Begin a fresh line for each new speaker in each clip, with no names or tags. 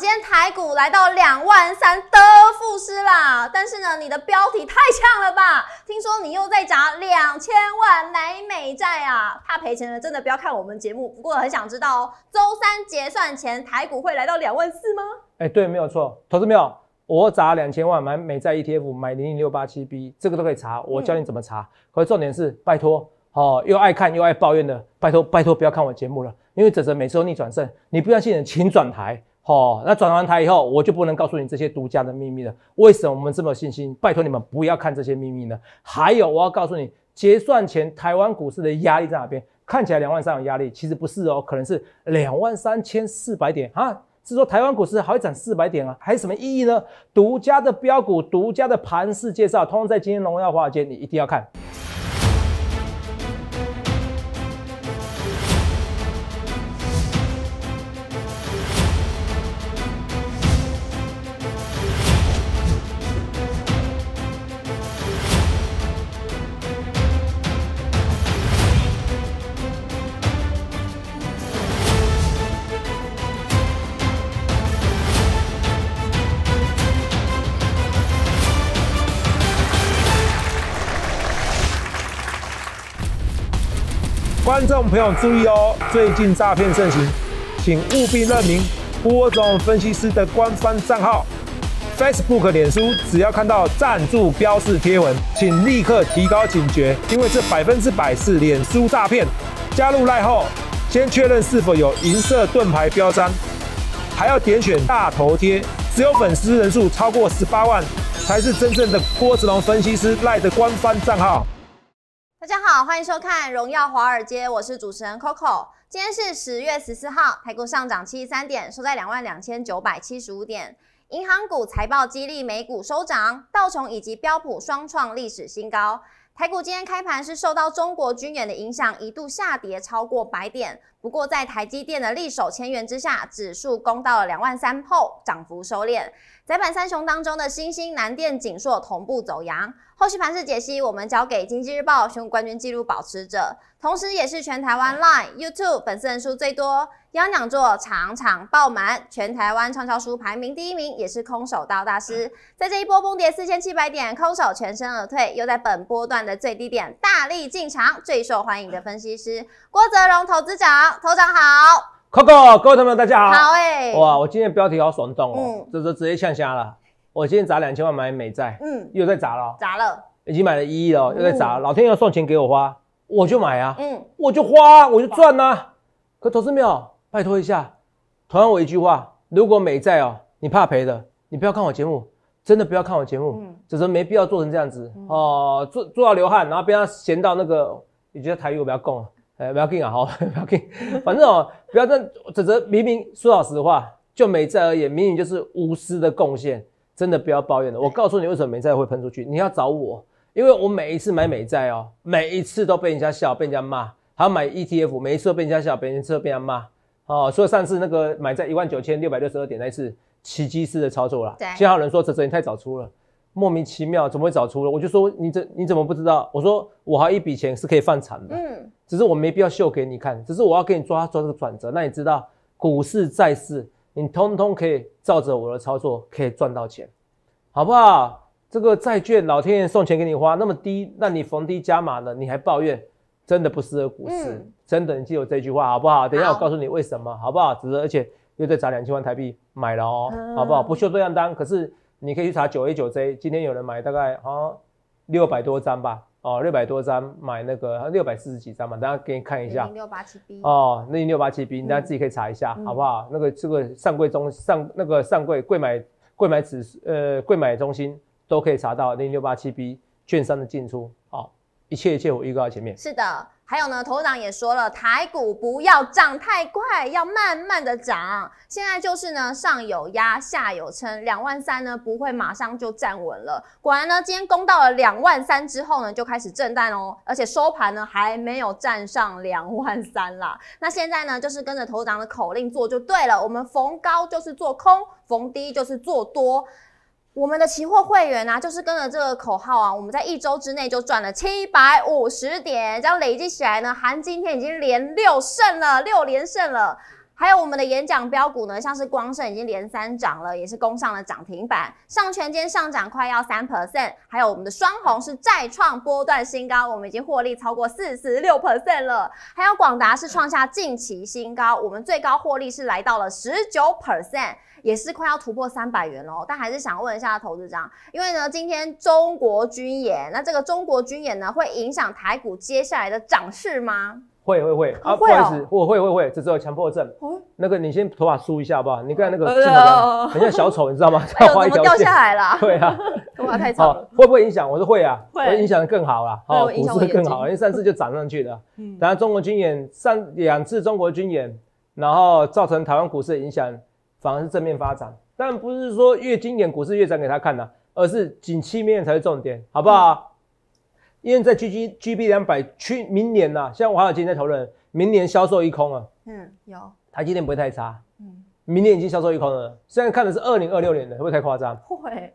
今天台股来到两万三的富失啦，但是呢，你的标题太呛了吧？听说你又在砸两千万买美债啊？怕赔钱的真的不要看我们节目。不过很想知道哦，周三结算前台股会来到两万四吗？
哎，对，没有错，投资没有我砸两千万买美债 ETF，买零零六八七 B，这个都可以查，我教你怎么查。可是重点是，拜托哦，又爱看又爱抱怨的，拜托拜托不要看我节目了，因为泽泽每次都逆转胜，你不相信请转台。好，那转完台以后，我就不能告诉你这些独家的秘密了。为什么我们这么有信心？拜托你们不要看这些秘密呢。还有，我要告诉你，结算前台湾股市的压力在哪边？看起来两万三有压力，其实不是哦，可能是两万三千四百点啊。是说台湾股市还会涨四百点啊？还有什么意义呢？独家的标股、独家的盘势介绍，通常在今天荣耀华尔街，你一定要看。众朋友注意哦，最近诈骗盛行，请务必认明郭子龙分析师的官方账号，Facebook、脸书，只要看到赞助标示贴文，请立刻提高警觉，因为这百分之百是脸书诈骗。加入赖后，先确认是否有银色盾牌标章，还要点选大头贴，只有粉丝人数超过十八万，才是真正的郭子龙分析师赖的官方账号。
大家好，欢迎收看《荣耀华尔街》，我是主持人 Coco。今天是十月十四号，台股上涨七十三点，收在两万两千九百七十五点。银行股财报激励美股收涨，道琼以及标普双创历史新高。台股今天开盘是受到中国军援的影响，一度下跌超过百点。不过在台积电的力守千元之下，指数攻到了两万三后，涨幅收敛。窄板三雄当中的新兴南电锦硕同步走阳。后续盘势解析我们交给经济日报选股冠军纪录保持者，同时也是全台湾 LINE YouTube 粉丝人数最多，央讲座场场爆满，全台湾畅销书排名第一名，也是空手道大师，在这一波崩跌四千七百点，空手全身而退，又在本波段的最低点大力进场，最受欢迎的分析师郭泽荣投资长，投长好。
Coco，各位朋友大家好。好哎！哇，我今天标题好爽动哦，嗯，这是直接呛香了。我今天砸两千万买美债，嗯，又在砸了。砸了，已经买了一亿了，又在砸。老天要送钱给我花，我就买啊，嗯，我就花，我就赚呐。可投资有，拜托一下，同样我一句话，如果美债哦，你怕赔的，你不要看我节目，真的不要看我节目，嗯，这是没必要做成这样子哦，做做到流汗，然后被他嫌到那个，你觉得台语我不要供？哎，不要跟啊，好，不要跟。反正哦，不要这泽泽明明说老实话，就美债而言，明明就是无私的贡献，真的不要抱怨了。我告诉你，为什么美债会喷出去？你要找我，因为我每一次买美债哦，每一次都被人家笑，被人家骂；还要买 ETF，每一次都被人家笑，每一次被人家骂。哦，所以上次那个买在一万九千六百六十二点那一次，奇迹式的操作了。幸好人说泽泽你太早出了。莫名其妙怎么会找出了？我就说你怎你怎么不知道？我说我还一笔钱是可以放产的，嗯，只是我没必要秀给你看，只是我要给你抓抓这个转折。那你知道股市、债市，你通通可以照着我的操作可以赚到钱，好不好？这个债券老天爷送钱给你花那么低，那你逢低加码了，你还抱怨，真的不适合股市，真的你记住这句话好不好？等下我告诉你为什么，好不好？只是而且又再砸两千万台币买了哦，好不好？不秀对账单，可是。你可以去查九 A 九 Z，今天有人买大概哦六百多张吧，哦六百多张买那个六百四十几张嘛，等下给你看一下零六八七 B 哦，零六八七 B，你等下自己可以查一下好不好？那个这个上柜中上那个上柜柜买柜买指呃柜买中心都可以查到零六八七 B 券商的进出，哦，一切一切我预告在前面，
是的。还有呢，头长也说了，台股不要涨太快，要慢慢的涨。现在就是呢，上有压，下有撑，两万三呢不会马上就站稳了。果然呢，今天攻到了两万三之后呢，就开始震荡哦，而且收盘呢还没有站上两万三啦。那现在呢，就是跟着头长的口令做就对了。我们逢高就是做空，逢低就是做多。我们的期货会员呢，就是跟着这个口号啊，我们在一周之内就赚了七百五十点，这样累计起来呢，含今天已经连六胜了，六连胜了。还有我们的演讲标股呢，像是光盛已经连三涨了，也是攻上了涨停板。上全今天上涨快要三 percent，还有我们的双红是再创波段新高，我们已经获利超过四十六 percent 了。还有广达是创下近期新高，我们最高获利是来到了十九 percent。也是快要突破三百元喽，但还是想问一下投资张，因为呢，今天中国军演，那这个中国军演呢，会影响台股接下来的涨势吗？
会会会啊，不好意思，我会会会，这只有强迫症。那个你先头发梳一下好不好？你看那个很像小丑，你知道吗？掉下来了。对啊，头发太长。好，会不会影响？我说会啊，会影响的更好了。好，股市更好，因为上次就涨上去了。嗯，然后中国军演上两次中国军演，然后造成台湾股市的影响。反而是正面发展，但不是说越经典股市越涨给他看的，而是景气面才是重点，好不好？因为在 G G G B 两百去明年呐，像华有今天在讨论明年销售一空啊，嗯，有台积电不会太差，嗯，明年已经销售一空了，现在看的是二零二六年的，会太夸张？会，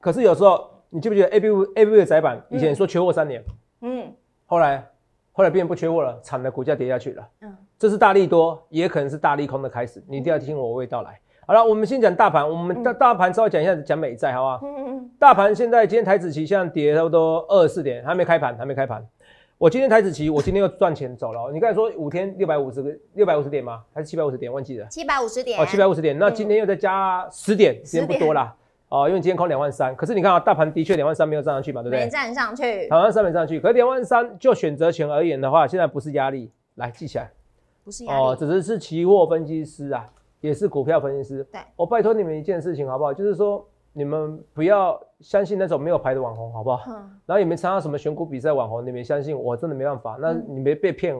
可是有时候你记不记得 A B A B 的窄板以前说缺货三年，嗯，后来后来变不缺货了，惨的股价跌下去了，嗯。这是大利多，也可能是大利空的开始，你一定要听我味道来。好了，我们先讲大盘，我们大大盘稍微讲一下讲美债，好不好？嗯嗯大盘现在今天台子期现在跌差不多二十四点，还没开盘，还没开盘。我今天台子期，我今天又赚钱走了。你刚才说五天六百五十个六百五十点吗？还是七百五十点？忘记了？七
百五十点。哦，七
百五十点。那今天又再加十点，时间不多啦。哦，因为今天空两万三，可是你看啊，大盘的确两万三没有站上去嘛，对不对？没
站上去，好
像上面上去，可是两万三就选择权而言的话，现在不是压力，来记起来。哦，只是是期货分析师啊，也是股票分析师。对我拜托你们一件事情好不好？就是说你们不要相信那种没有牌的网红好不好？然后你们参加什么选股比赛网红，你们相信我真的没办法。那你没被骗，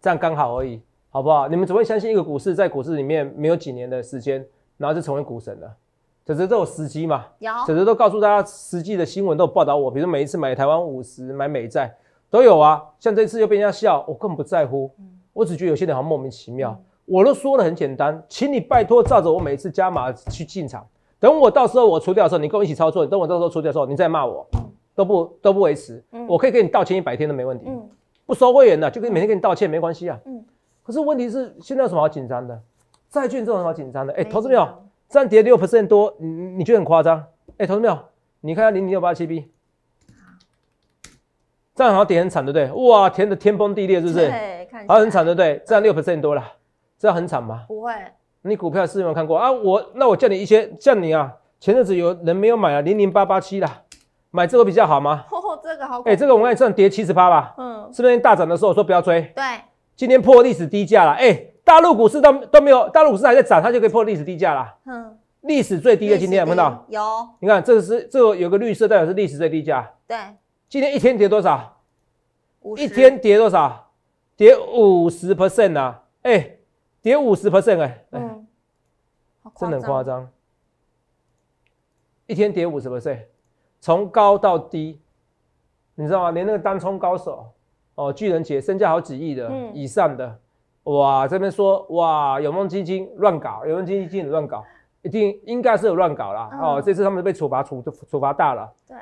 这样刚好而已好不好？你们只会相信一个股市，在股市里面没有几年的时间，然后就成为股神了。只是这种时机嘛，只是都告诉大家实际的新闻都有报道。我比如每一次买台湾五十，买美债都有啊，像这次又被人家笑，我更不在乎。我只觉得有些人好莫名其妙，我都说的很简单，请你拜托照着我每次加码去进场。等我到时候我出掉的时候，你跟我一起操作。等我到时候出掉的时候，你再骂我，都不都不为迟。我可以给你道歉一百天都没问题。不收会员的，就跟每天给你道歉，没关系啊。嗯。可是问题是现在有什么好紧张的？债券这种好紧张的。哎，投资没有，这样跌六 percent 多，你你觉得很夸张？哎，投资没有，你看下零零六八七 B，这样好像跌很惨，对不对？哇，填的天崩地裂，是不是？啊，很惨，对不对？占六 percent 多了，这样很惨吗？不会。你股票是有没有看过啊？我那我叫你一些，叫你啊。前阵子有人没有买啊，零零八八七啦，买这个比较好吗？
这个好。哎，这个我看
涨跌七十八吧。嗯。是不是大涨的时候说不要追？对。今天破历史低价了。哎，大陆股市都都没有，大陆股市还在涨，它就可以破历史低价了。嗯。历史最低的今天有看到？有。你看这是这个有个绿色代表是历史最低价。对。今天一天跌多少？一天跌多少？跌五十 percent 啊！哎，跌五十 percent 哎，嗯，真很夸张，一天跌五十 percent，从高到低，你知道吗？连那个单冲高手哦，巨人姐身价好几亿的以上的，哇，这边说哇，永旺基金乱搞，永旺基金乱搞，一定应该是有乱搞啦。哦。这次他们被处罚，处处罚大了，对，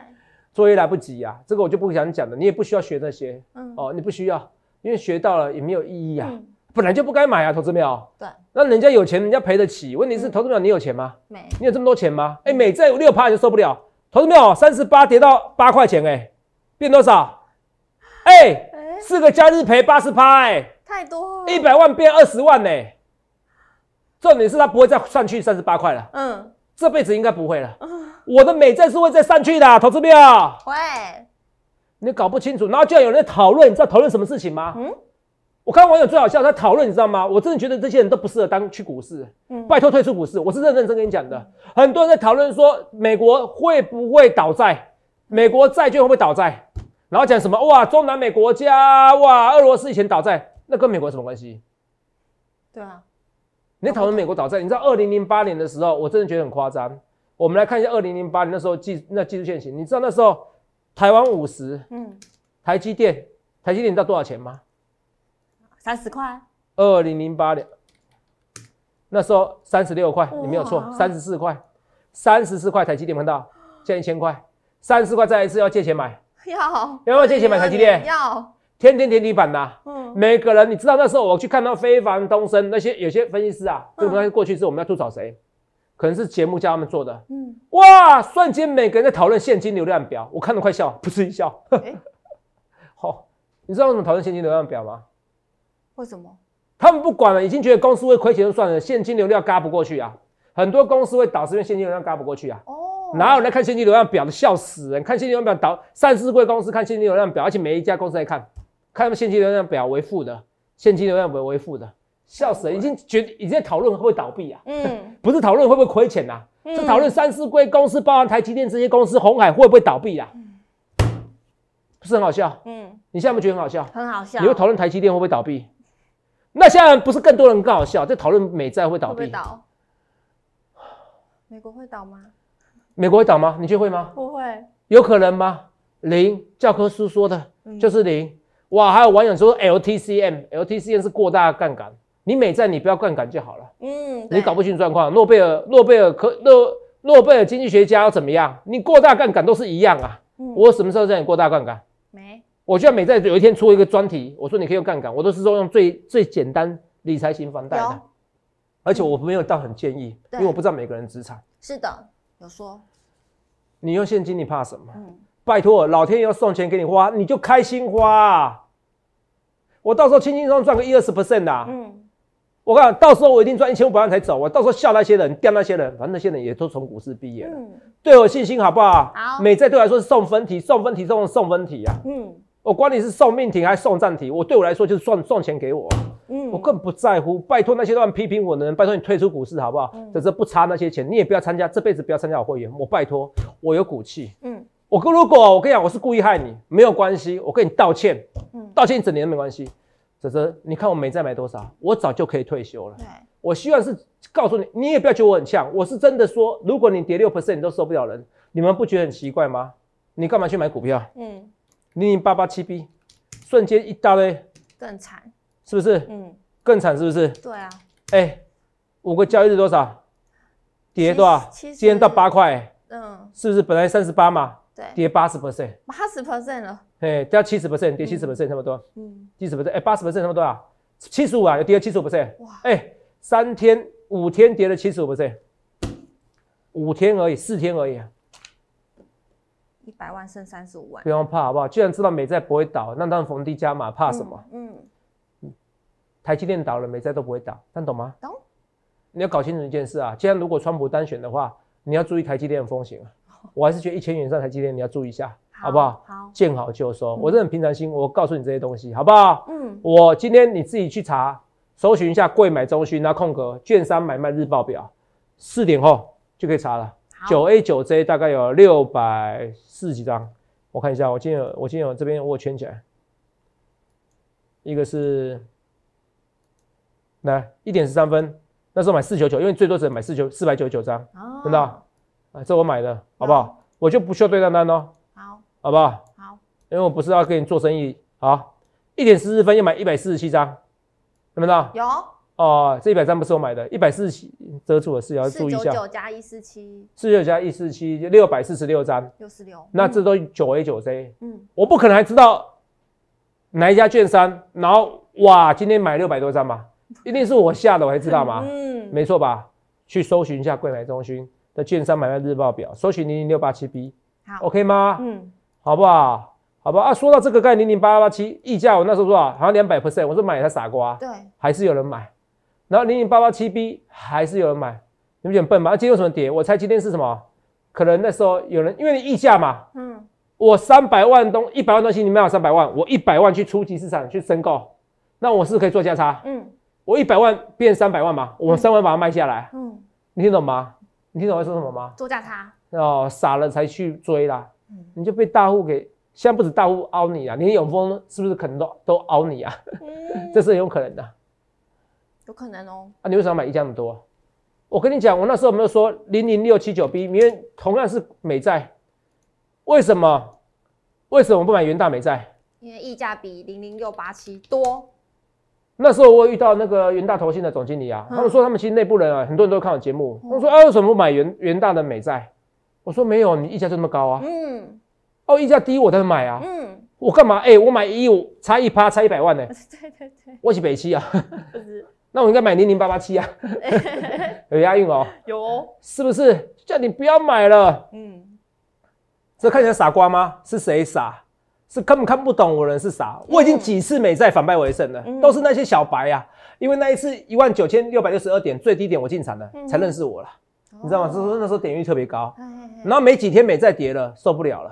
作业来不及呀，这个我就不想讲了，你也不需要学那些，嗯，哦，你不需要。因为学到了也没有意义啊，本来就不该买啊！投资没有，对，那人家有钱，人家赔得起。问题是投资没有，你有钱吗？没，你有这么多钱吗？哎，美债六趴就受不了，投资没有，三十八跌到八块钱，哎，变多少？哎，四个加日赔八十趴，哎，
太多，
一百万变二十万呢。重点是它不会再上去三十八块了，嗯，这辈子应该不会了。嗯，我的美债是会再上去的，投资没有，会。你搞不清楚，然后居然有人在讨论，你知道讨论什么事情吗？嗯，我看网友最好笑，他讨论你知道吗？我真的觉得这些人都不适合当去股市，嗯，拜托退出股市，我是认认真跟你讲的。很多人在讨论说美国会不会倒债，美国债券会不会倒债，然后讲什么哇，中南美国家哇，俄罗斯以前倒债，那跟美国有什么关系？对啊，你讨论美国倒债，你知道二零零八年的时候，我真的觉得很夸张。我们来看一下二零零八年那时候技那技术线型，你知道那时候。台湾五十，嗯，台积电，台积电你知道多少钱吗？
三十块，
二零零八年那时候三十六块，你没有错，三十四块，三十四块台积电看到现在一千块，三十四块再一次要借钱买，
要，要不要借钱买台积电？要，
天天天地板的，嗯，每个人你知道那时候我去看到非凡东升那些有些分析师啊，就我们过去是我们要吐槽谁？可能是节目叫他们做的。嗯，哇！瞬间每个人在讨论现金流量表，我看得快笑，噗 嗤一笑。好，你知道什么讨论现金流量表吗？为什么？他们不管了，已经觉得公司会亏钱就算了，现金流量嘎不过去啊！很多公司会导致用现金流量嘎不过去啊。哦。哪有在看现金流量表的笑死人？看现金流量表导上市公司看现金流量表，而且每一家公司在看，看他们现金流量表为负的，现金流量为为负的。笑死了，已经决已经在讨论会不会倒闭啊？嗯，不是讨论会不会亏钱呐，
是讨论三
思归公司、包含台积电这些公司，红海会不会倒闭啊？嗯，不是很好笑。嗯，你现在不觉得很好笑？很
好笑。你会讨论
台积电会不会倒闭？那现在不是更多人更好笑？在讨论美债会倒闭。倒。
美国会倒吗？
美国会倒吗？你觉得会吗？不会。有可能吗？零，教科书说的就是零。哇，还有网友说 LTCM，LTCM 是过大杠杆。你美债你不要杠杆就好了，嗯，你搞不清状况。诺贝尔诺贝尔可诺诺贝尔经济学家要怎么样？你过大杠杆都是一样啊。我什么时候让你过大杠杆？没，我就美债有一天出一个专题，我说你可以用杠杆，我都是说用最最简单理财型房贷，的。而且我没有到很建议，因为我不知道每个人资产。
是的，有说
你用现金你怕什么？嗯，拜托，老天爷要送钱给你花，你就开心花。我到时候轻轻松松赚个一二十 percent 的，嗯。我看到时候我一定赚一千五百万才走。我到时候吓那些人，吊那些人，反正那些人也都从股市毕业，嗯，对我信心好不好？好，美债对我来说是送分题，送分题，送送分题呀，嗯，我管你是送命题还是送战题，我对我来说就是赚赚钱给我，嗯，我更不在乎。拜托那些乱批评我的人，拜托你退出股市好不好？总之不差那些钱，你也不要参加，这辈子不要参加我会员，我拜托，我有骨气，嗯，我如果我跟你讲我是故意害你，没有关系，我跟你道歉，道歉一整年没关系。泽泽，你看我没再买多少，我早就可以退休了。我希望是告诉你，你也不要觉得我很像，我是真的说，如果你跌六 percent，你都受不了人，你们不觉得很奇怪吗？你干嘛去买股票？嗯，零零八八七 B，瞬间一大堆，更惨，是不是？嗯，更惨，是不是？对啊。哎，五个交易日多少？跌多少？今天到八块。嗯，是不是本来三十八嘛？跌八十 percent，
八十 percent 了，
哎，跌七十 percent，跌七十 percent，差么多，嗯，七十 percent，哎，八十 percent，差么多啊，七十五啊，有跌了七十五 percent，哇，哎，三天五天跌了七十五 percent，五天而已，四天而已啊，
一百万剩三十五万，不用
怕好不好？既然知道美债不会倒，那当逢低加码，怕什么？
嗯，嗯，
台积电倒了，美债都不会倒，但懂吗？懂，你要搞清楚一件事啊，既然如果川普单选的话，你要注意台积电的风险啊。我还是觉得一千元以上台今天你要注意一下，好不好？好，见好就收。我是很平常心，我告诉你这些东西，好不好？嗯。我今天你自己去查，搜寻一下贵买中心那空格，券商买卖日报表，四点后就可以查了。九 A 九 Z 大概有六百四十几张，我看一下，我今天有我今天有这边我圈起来，一个是，来一点十三分，那时候买四九九，因为最多只能买四九四百九十九张，真的。啊，这我买的好不好？我就不需要对账单哦。好，好不好？好，因为我不是要跟你做生意好，一点四十分要买一百四十七张，怎么的？有哦，这一百张不是我买的，一百四十七遮住的是要注意一下。四九九
加一四七，
四九九加一四七六百四十六张。六十六。那这都九 A 九 C。嗯。我不可能还知道哪一家券商，然后哇，今天买六百多张嘛，一定是我下的，我还知道吗？嗯，没错吧？去搜寻一下柜买中心。的券商买卖日报表收取零零六八七 B，好 OK 吗？嗯，好不好？好不好啊，说到这个概念零零八八七溢价，我那时候说啊，像两百 percent，我说买它傻瓜，对，还是有人买，然后零零八八七 B 还是有人买，有得笨吧？今天有什么跌？我猜今天是什么？可能那时候有人因为溢价嘛，嗯，我三百万东一百万东西你卖我三百万，我一百万去初级市场去申购，那我是可以做价差，嗯，我一百万变三百万嘛，我三万把它卖下来，嗯，你听懂吗？你听懂我说什么吗？做价差哦，傻了才去追啦。嗯，你就被大户给，现在不止大户凹你啊，连永丰是不是可能都都凹你啊？嗯，这是有可能的。
有可能哦。
啊，你为什么买溢价那么多？我跟你讲，我那时候没有说零零六七九 B，明明同样是美债？为什么？为什么不买元大美债？
因为溢价比零零六八七多。
那时候我遇到那个元大投信的总经理啊，他们说他们其实内部人啊，很多人都看我节目。他说：“啊，为什么不买元元大的美债？”我说：“没有，你溢价这么高啊。”“嗯。”“哦，溢价低我才能买啊。”“嗯。”“我干嘛？哎，我买一，我差一趴，差一百万呢。”“对对对。”“我是北七啊。
”“
那我应该买零零八八七啊。
”“
有押韵哦。”“有哦。”“是不是叫你不要买了？”“嗯。”“这看起来傻瓜吗？是谁傻？”是根本看不懂我人是啥，我已经几次美债反败为胜了，都是那些小白啊。因为那一次一万九千六百六十二点最低点我进场了，才认识我了，你知道吗？那时候点率特别高，然后没几天美债跌了，受不了了，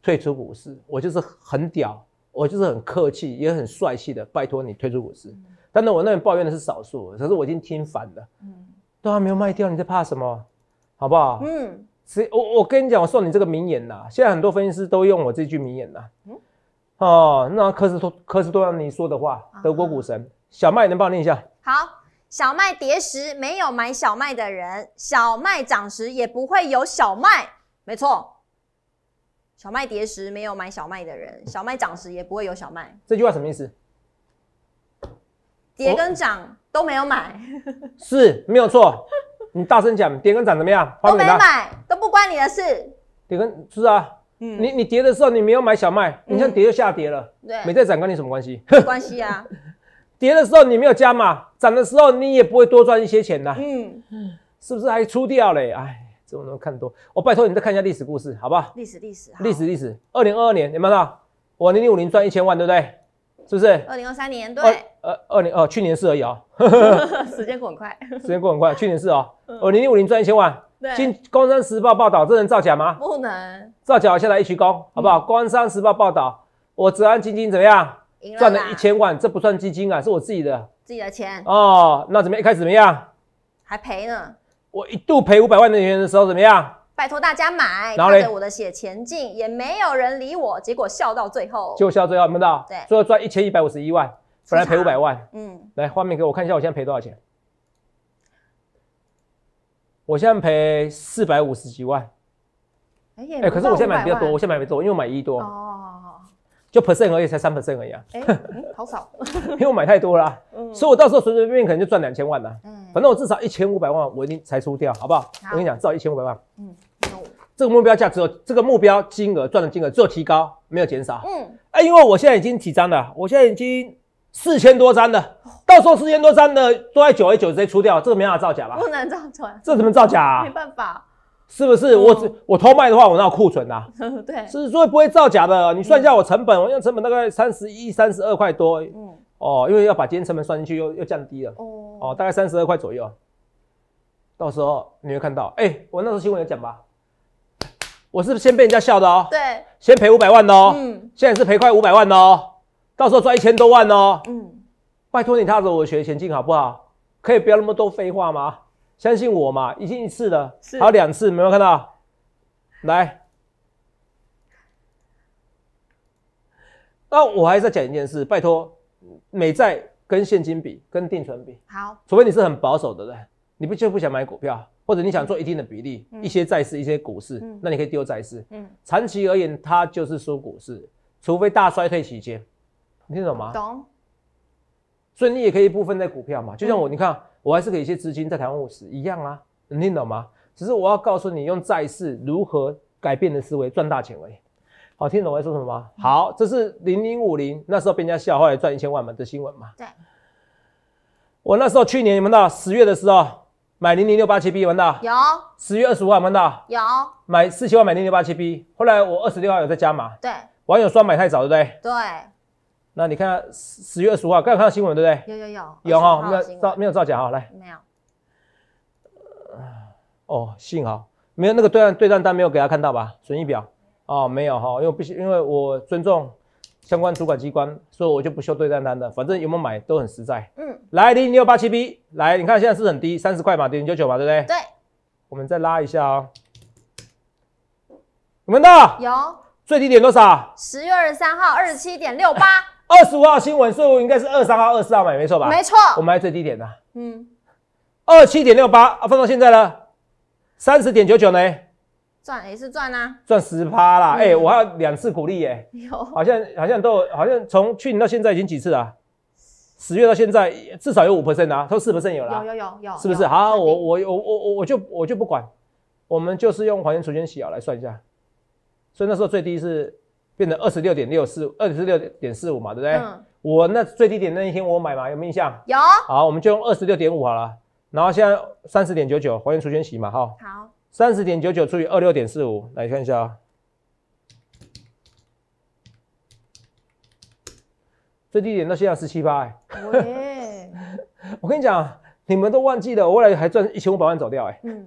退出股市。我就是很屌，我就是很客气，也很帅气的，拜托你退出股市。但是我那边抱怨的是少数，可是我已经听烦了。嗯，都还没有卖掉，你在怕什么？好不好？嗯。我我跟你讲，我送你这个名言呐。现在很多分析师都用我这句名言呐。嗯。哦，那科斯托科斯托尼说的话，德国股神小麦能帮我念一下？
好，小麦跌时没有买小麦的人，小麦涨时也不会有小麦。没错。小麦跌时没有买小麦的人，小麦涨时也不会有小麦。
这句话什么意思？
跌跟涨都没有买。
是没有错。你大声讲，跌跟涨怎么样？都没买，
都不关你的事。
跌跟是啊，嗯，你你跌的时候你没有买小麦，你像跌就下跌了，对，没在涨跟你什么关系？
有 关系啊！
跌的时候你没有加码，涨的时候你也不会多赚一些钱呐，嗯，是不是还出掉嘞？哎，这种都看多。我拜托你再看一下历史故事，好不好？历史历史历史历史，二零二二年你有到？我零五零赚一千万，对不对？是不是？
二零二三年对，
呃，二零呃，去年是而已啊，
时间过很快，时间
过很快，去年是哦。二零一五年赚一千万，对，《工商时报》报道这人造假吗？
不能，
造假现在一起攻，好不好？《工商时报》报道我紫安基金怎么样？
赚了一千
万，这不算基金啊，是我自己的，自己的钱。哦，那怎么一开始怎么样？
还赔呢？
我一度赔五百万美元的时候怎么样？
拜托大家买，后呢，我的血前进，也没有人理我，结果笑到最后。就果
笑到最后，没到，对，最后赚一千一百五十一万，本来赔五百万。嗯，来，画面给我看一下，我现在赔多少钱？我现在赔四百五十几万。哎，可是我现在买比较多，我现在买没多，因为我买一多。哦，就 percent 而已，才三 percent 而已啊。
哎，好少，因
为我买太多了，所以我到时候随随便便可能就赚两千万了。嗯，反正我至少一千五百万，我已经才出掉，好不好？我跟你讲，至少一千五百万。嗯。这个目标价只有这个目标金额赚的金额只有提高没有减少，嗯，哎，因为我现在已经几张了，我现在已经四千多张了，到时候四千多张的都在九 A 九直接出掉，这个没办法造假吧？不
能造假，这怎么造假啊？没办法，
是不是？我我偷卖的话，我那有库存呐，
对，是
所以不会造假的。你算一下我成本，我用成本大概三十一、三十二块多，嗯，哦，因为要把今天成本算进去，又又降低了，哦，哦，大概三十二块左右。到时候你会看到，哎，我那时候新闻有讲吧。我是不是先被人家笑的哦？对，先赔五百万的哦。嗯，现在是赔快五百万的哦，到时候赚一千多万哦。嗯，拜托你踏着我学前进好不好？可以不要那么多废话吗？相信我嘛，已经一次了，还有两次，有没有看到？来，那我还是讲一件事，拜托，美债跟现金比，跟定存比，好，除非你是很保守的人。你不就不想买股票，或者你想做一定的比例，一些债市，一些股市，那你可以丢债市。嗯，长期而言，它就是输股市，除非大衰退期间。你听懂吗？懂。所以你也可以部分在股票嘛，就像我，你看，我还是给一些资金在台湾股市一样啊。能听懂吗？只是我要告诉你，用债市如何改变的思维赚大钱而已。好，听懂我在说什么吗？好，这是零零五零那时候被人家笑坏来赚一千万嘛的新闻嘛。对。我那时候去年你们到十月的时候。买零零六八七 B 闻到？有。十月二十五号闻到？有。买四千万买零零六八七 B，后来我二十六号有在加码。对。网友说买太早，对不对？对。那你看十月二十五号，刚有看到新闻，对不对？有
有有有哈，没有造没有造假哈，来。没有。
哦，幸好没有那个对账对账单没有给他看到吧？损益表哦，没有哈，因为不行，因为我尊重。相关主管机关，所以我就不秀对账单的，反正有没有买都很实在。嗯，来，零六八七 B，来，你看现在是很低，三十块嘛，零九九嘛，对不对？对。我们再拉一下哦。有没有。最低点多少？
十月二十三号二十七点六八。
二十五号新闻，所以我应该是二十三号、二十四号买，没错吧？没错。我买最低点的。嗯。二七点六八啊，放到现在了，三十点九九呢？
赚也是赚啦，
赚十趴啦，哎，我还有两次鼓励耶，有，好像好像都好像从去年到现在已经几次了，十月到现在至少有五 percent 啊，都 percent 有啦，有
有有有，是不是？
好，我我我我我就我就不管，我们就是用还原除权息啊来算一下，所以那时候最低是变成二十六点六四二十六点四五嘛，对不对？嗯。我那最低点那一天我买嘛，有印象？有。好，我们就用二十六点五好了，然后现在三十点九九还原除权息嘛，哈。好。三十点九九除以二六点四五，来看一下啊。最低点到现在十七八
哎。
我跟你讲，你们都忘记了，我未来还赚一千五百万走掉哎。嗯。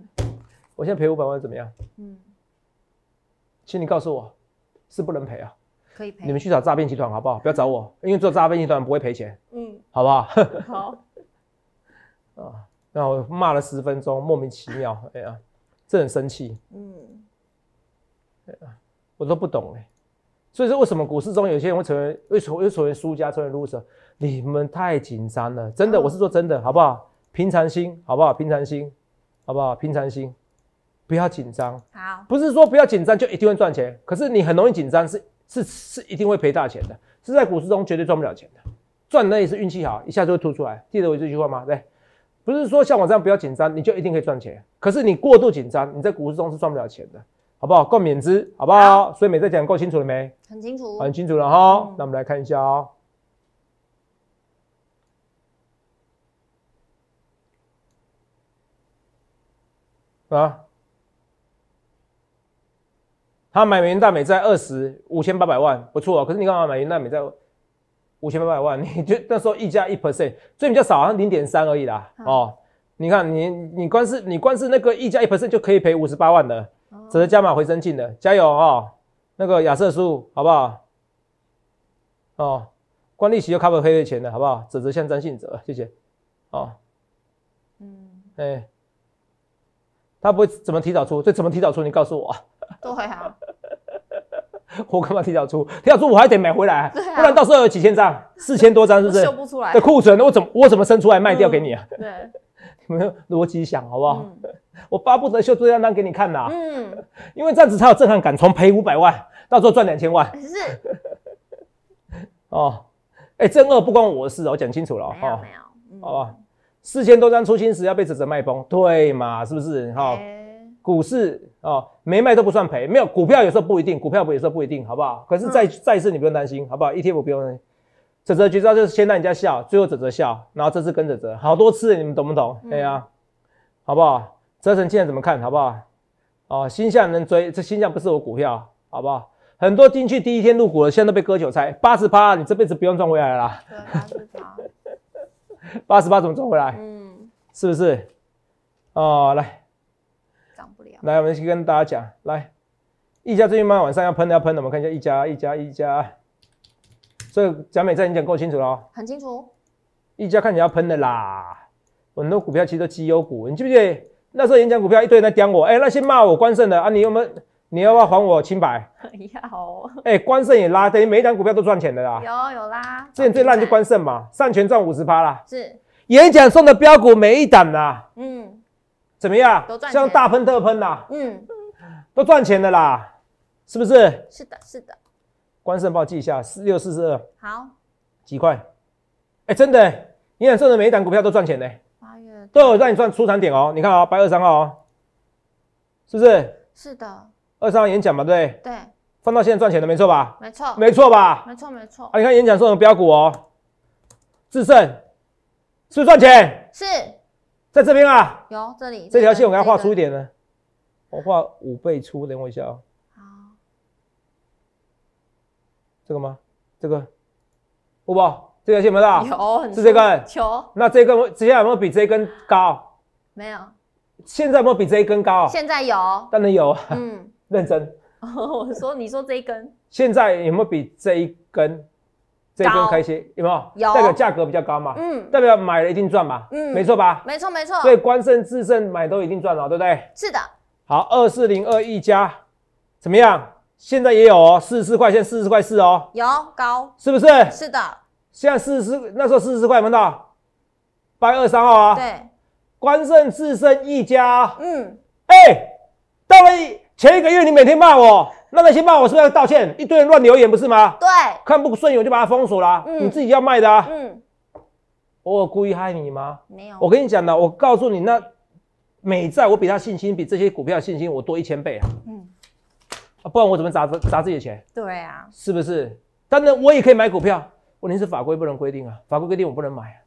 我现在赔五百万怎么样？嗯。请你告诉我，是不能赔啊。可以赔。你们去找诈骗集团好不好？不要找我，因为做诈骗集团不会赔钱。嗯。好不好？好。啊，那我骂了十分钟，莫名其妙哎呀。这很生气，嗯，对吧？我都不懂哎，所以说为什么股市中有些人会成为为什么又成为输家，成为 loser？你们太紧张了，真的，我是说真的，好不好？平常心，好不好？平常心，好不好？平常心，不要紧张。好，不是说不要紧张就一定会赚钱，可是你很容易紧张，是是是一定会赔大钱的，是在股市中绝对赚不了钱的，赚那也是运气好，一下就会吐出来。记得我这句话吗？来。不是说像我这样不要紧张，你就一定可以赚钱。可是你过度紧张，你在股市中是赚不了钱的，好不好？够免职，好不好？所以每在讲够清楚了没？很清楚，很清楚了哈。那我们来看一下哦。啊，他买美元大美在二十五千八百万，不错。可是你看啊，美元大美在。五千八百万，你就那时候溢价一 percent，所以比较少好像零点三而已啦。哦，你看你你光是你光是那个溢价一 percent 就可以赔五十八万的，只是加码回升进的，加油啊！那个亚瑟叔好不好？哦，关利息就 cover 黑的钱了，好不好？只是像张信哲，谢谢。哦，嗯，哎，他不会怎么提早出，所怎么提早出你告诉我。都还好。我干嘛提早出？提早出我还得买回来，不然到时候有几千张，四千多张是不是？修不出来，的库存那我怎么我怎么生出来卖掉给你啊？对，有没有逻辑想好不好？我巴不得秀出烂张给你看呐！嗯，因为这样子才有震撼感，从赔五百万到赚两千万，是哦。哎，真二不关我的事哦，讲清楚了哈，没有，没有哦。四千多张出新时要被指责卖崩，对嘛？是不是？哈，股市哦。没卖都不算赔，没有股票有时候不一定，股票不有时候不一定，好不好？可是再再一次你不用担心，好不好？一天我不用担心，整只就知道就是先让人家笑，最后整只笑，然后这次跟着折，好多次，你们懂不懂？对啊，好不好？折成现在怎么看好不好？哦，新向能追，这新向不是我股票，好不好？很多进去第一天入股的，现在都被割韭菜，八十八，你这辈子不用赚回来啦。八十八，八十八怎么赚回来？嗯，是不是？哦，来。来，我们去跟大家讲。来，一家最近嘛晚上要喷的要喷的，我们看一下一家一家一家。这贾美在演讲够清楚了哦，很清楚。一家看起来要喷的啦。很多股票其实绩优股，你记不记得那时候演讲股票一堆人在点我，哎，那些骂我关胜的，啊，你有没有你要不要还我清白？
要。
哎，关胜也拉，等于每一张股票都赚钱的啦。
有有啦，之前最烂就关
胜嘛，上全赚五十趴啦。是。演讲送的标股每一档啦。嗯。怎么样？像大喷特喷呐，嗯，都赚钱的啦，是不是？是的，是的。关胜宝记一下，四六四十二。好。几块？哎，真的，你想说的每一档股票都赚钱呢。八月。都有让你赚出产点哦，你看啊，八月二十三号啊，是不是？是的。二十三号演讲嘛，对。对。放到现在赚钱的没错吧？没错。没错吧？
没错没错。啊，你看演
讲说的标股哦，智胜是不赚钱？是。在这边啊，
有这里这条
线，我给它画粗一点呢。我画五倍粗，等我一下啊。好，这个吗？这个不不这条线有没有？大？有，很是这根。有。那这根，这根有没有比这根高？没有。现在有没有比这一根高现在有。当然有。嗯，认真。
我说，你说这一根。
现在有没有比这一根？这更开心，有没有？有，代表价格比较高嘛，嗯，代表买了一定赚嘛，嗯，没错吧？
没错，没错。所以关
胜制胜买都一定赚了，对不对？是的。好，二四零二亿加，怎么样？现在也有哦，四十四块，现在四十四块四哦。
有高，是不是？是的。
现在四十四，那时候四十四块，有到八月二十三号啊。对。关胜智胜一加，嗯，哎，到了前一个月，你每天骂我。那那些骂我，是不是要道歉？一堆人乱留言，不是吗？对，看不顺眼我就把它封锁了。你自己要卖的，啊。嗯，我故意害你吗？没有，我跟你讲的，我告诉你，那美债我比他信心，比这些股票信心我多一千倍啊。嗯，啊，不然我怎么砸砸自己的钱？对啊，是不是？当然我也可以买股票，问题是法规不能规定啊，法规规定我不能买，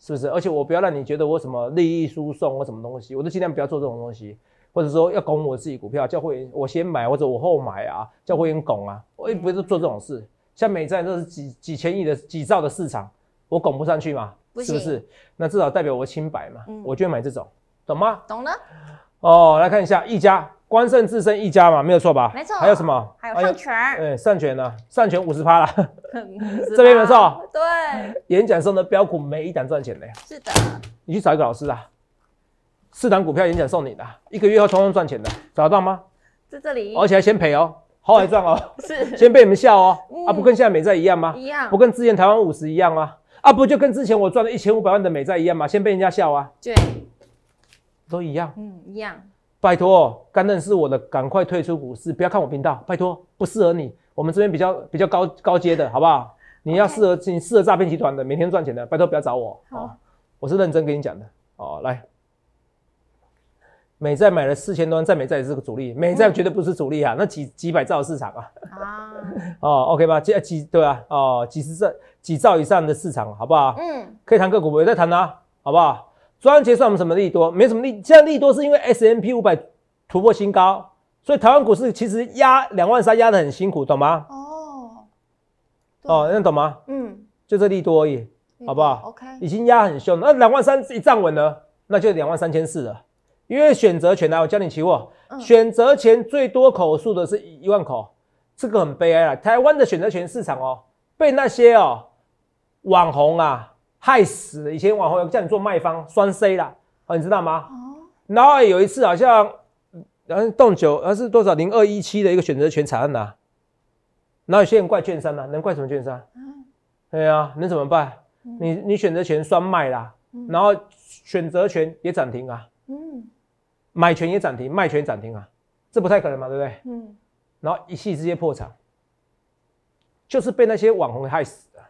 是不是？而且我不要让你觉得我什么利益输送我什么东西，我都尽量不要做这种东西。或者说要拱我自己股票，叫会员我先买或者我后买啊，叫会员拱啊，我也不会做这种事。像美债都是几几千亿的、几兆的市场，我拱不上去嘛，是不是？那至少代表我清白嘛，我就买这种，懂吗？懂了。哦，来看一下，一家关胜自身一家嘛，没有错吧？没错。还有什么？还有上权。对，上权呢？上权五十趴了，
这边没错。对。
演讲中的标股每一档赚钱的。呀。是的。你去找一个老师啊。四档股票演讲送你的，一个月后通通赚钱的，找得到吗？
在这里，而且还
先赔哦，好歹赚哦，
是先被
你们笑哦，啊，不跟现在美债一样吗？一样，不跟之前台湾五十一样吗？啊，不就跟之前我赚了一千五百万的美债一样吗？先被人家笑啊，对，都一样，嗯，一样。拜托，刚认识我的，赶快退出股市，不要看我频道，拜托，不适合你。我们这边比较比较高高阶的，好不好？你要适合适合诈骗集团的，每天赚钱的，拜托不要找我。好，我是认真跟你讲的，哦，来。美债买了四千万，再美债也是个主力，美债绝对不是主力啊，那几几百兆市场啊。啊，哦，OK 吧，几几对吧，哦，几十兆几兆以上的市场，好不好？嗯，可以谈个股，我在谈啊，好不好？昨天结算我们什么利多？没什么利，现在利多是因为 S M P 五百突破新高，所以台湾股市其实压两万三压的很辛苦，懂吗？哦，哦，那懂吗？嗯，就这利多，而已，好不好？OK，已经压很凶，那两万三一站稳了，那就两万三千四了。因为选择权呢，我教你期货选择权最多口数的是一万口，这个很悲哀啊！台湾的选择权市场哦，被那些哦网红啊害死了。以前网红叫你做卖方双 C 啦，哦你知道吗？哦，然后有一次好像，嗯，动九而是多少零二一七的一个选择权惨案呐，哪有些人怪券商呢？能怪什么券商？嗯，对啊，能怎么办？你你选择权双卖啦，然后选择权也涨停啊，嗯。买权也涨停，卖权涨停啊，这不太可能嘛，对不对？嗯，然后一气直接破产，就是被那些网红害死的。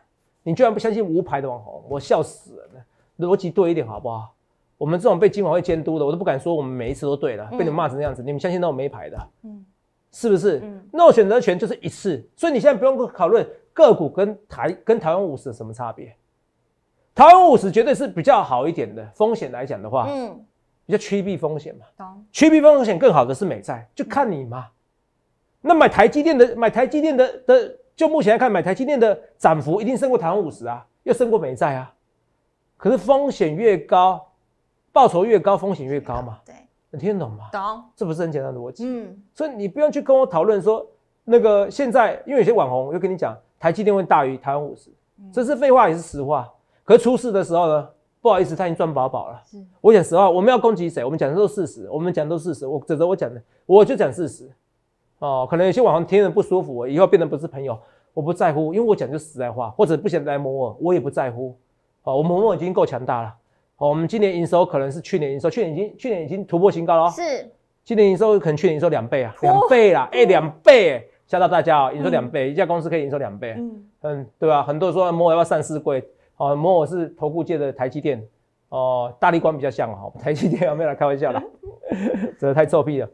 你居然不相信无牌的网红，我笑死了。逻辑对一点好不好？我们这种被金管会监督的，我都不敢说我们每一次都对了，被你骂成这样子，你们相信那种没牌的？嗯，是不是？嗯，那种选择权就是一次，所以你现在不用考虑个股跟台跟台湾五十什么差别，台湾五十绝对是比较好一点的风险来讲的话，嗯。比较趋避风险嘛，懂？避风险更好的是美债，就看你嘛。那买台积电的，买台积电的的，就目前来看，买台积电的涨幅一定胜过台湾五十啊，又胜过美债啊。可是风险越高，报酬越高，风险越高嘛。对，能听得懂吗？懂。这不是很简单的逻辑？嗯。所以你不用去跟我讨论说，那个现在因为有些网红又跟你讲台积电会大于台湾五十，这是废话也是实话。可是出事的时候呢？不好意思，他已经赚饱饱了。我讲实话，我们要攻击谁？我们讲的都是事实，我们讲的都事实。我指着我讲的，我就讲事实。哦，可能有些网红听了不舒服，以后变得不是朋友，我不在乎，因为我讲就实在话，或者不想来摸我，我也不在乎。好，我们摸已经够强大了。好，我们今年营收可能是去年营收，去年已经去年已经突破新高了。是，今年营收可能去年营收两倍啊，两倍啦，哎，两倍吓到大家啊，营收两倍，一家公司可以营收两倍，嗯嗯，对吧？很多人说摸我要上市贵，哦，摩尔是头部界的台积电，哦，大力光比较像哦，台积电我没要来开玩笑啦？真 的太臭屁了。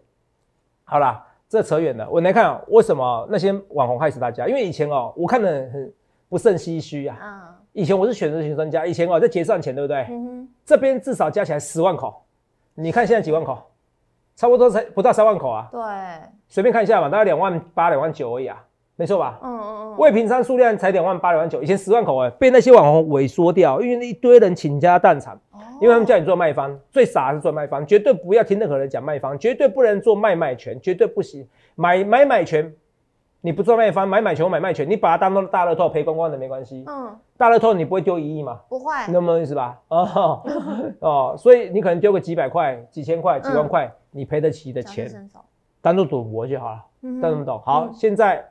好啦，这扯远了，我来看为什么那些网红害死大家。因为以前哦，我看的很不胜唏嘘啊。嗯。以前我是选择型专家，以前哦，在结算前对不对？嗯这边至少加起来十万口，你看现在几万口，差不多才不到三万口啊。对。随便看一下嘛，大概两万八、两万九而已啊。没错吧？嗯嗯嗯。未平仓数量才两万八、两万九，以前十万口哎，被那些网红萎缩掉，因为那一堆人倾家荡产。因为他们叫你做卖方，最傻是做卖方，绝对不要听任何人讲卖方，绝对不能做卖卖权，绝对不行。买买买权，你不做卖方，买买权买卖权，你把它当做大乐透，赔光光的没关系。嗯。大乐透你不会丢一亿吗？不会。能不能懂意思吧？哦 哦，所以你可能丢个几百块、几千块、几万块，你赔得起的钱，当做赌博就好了。嗯、懂不懂？好，现在。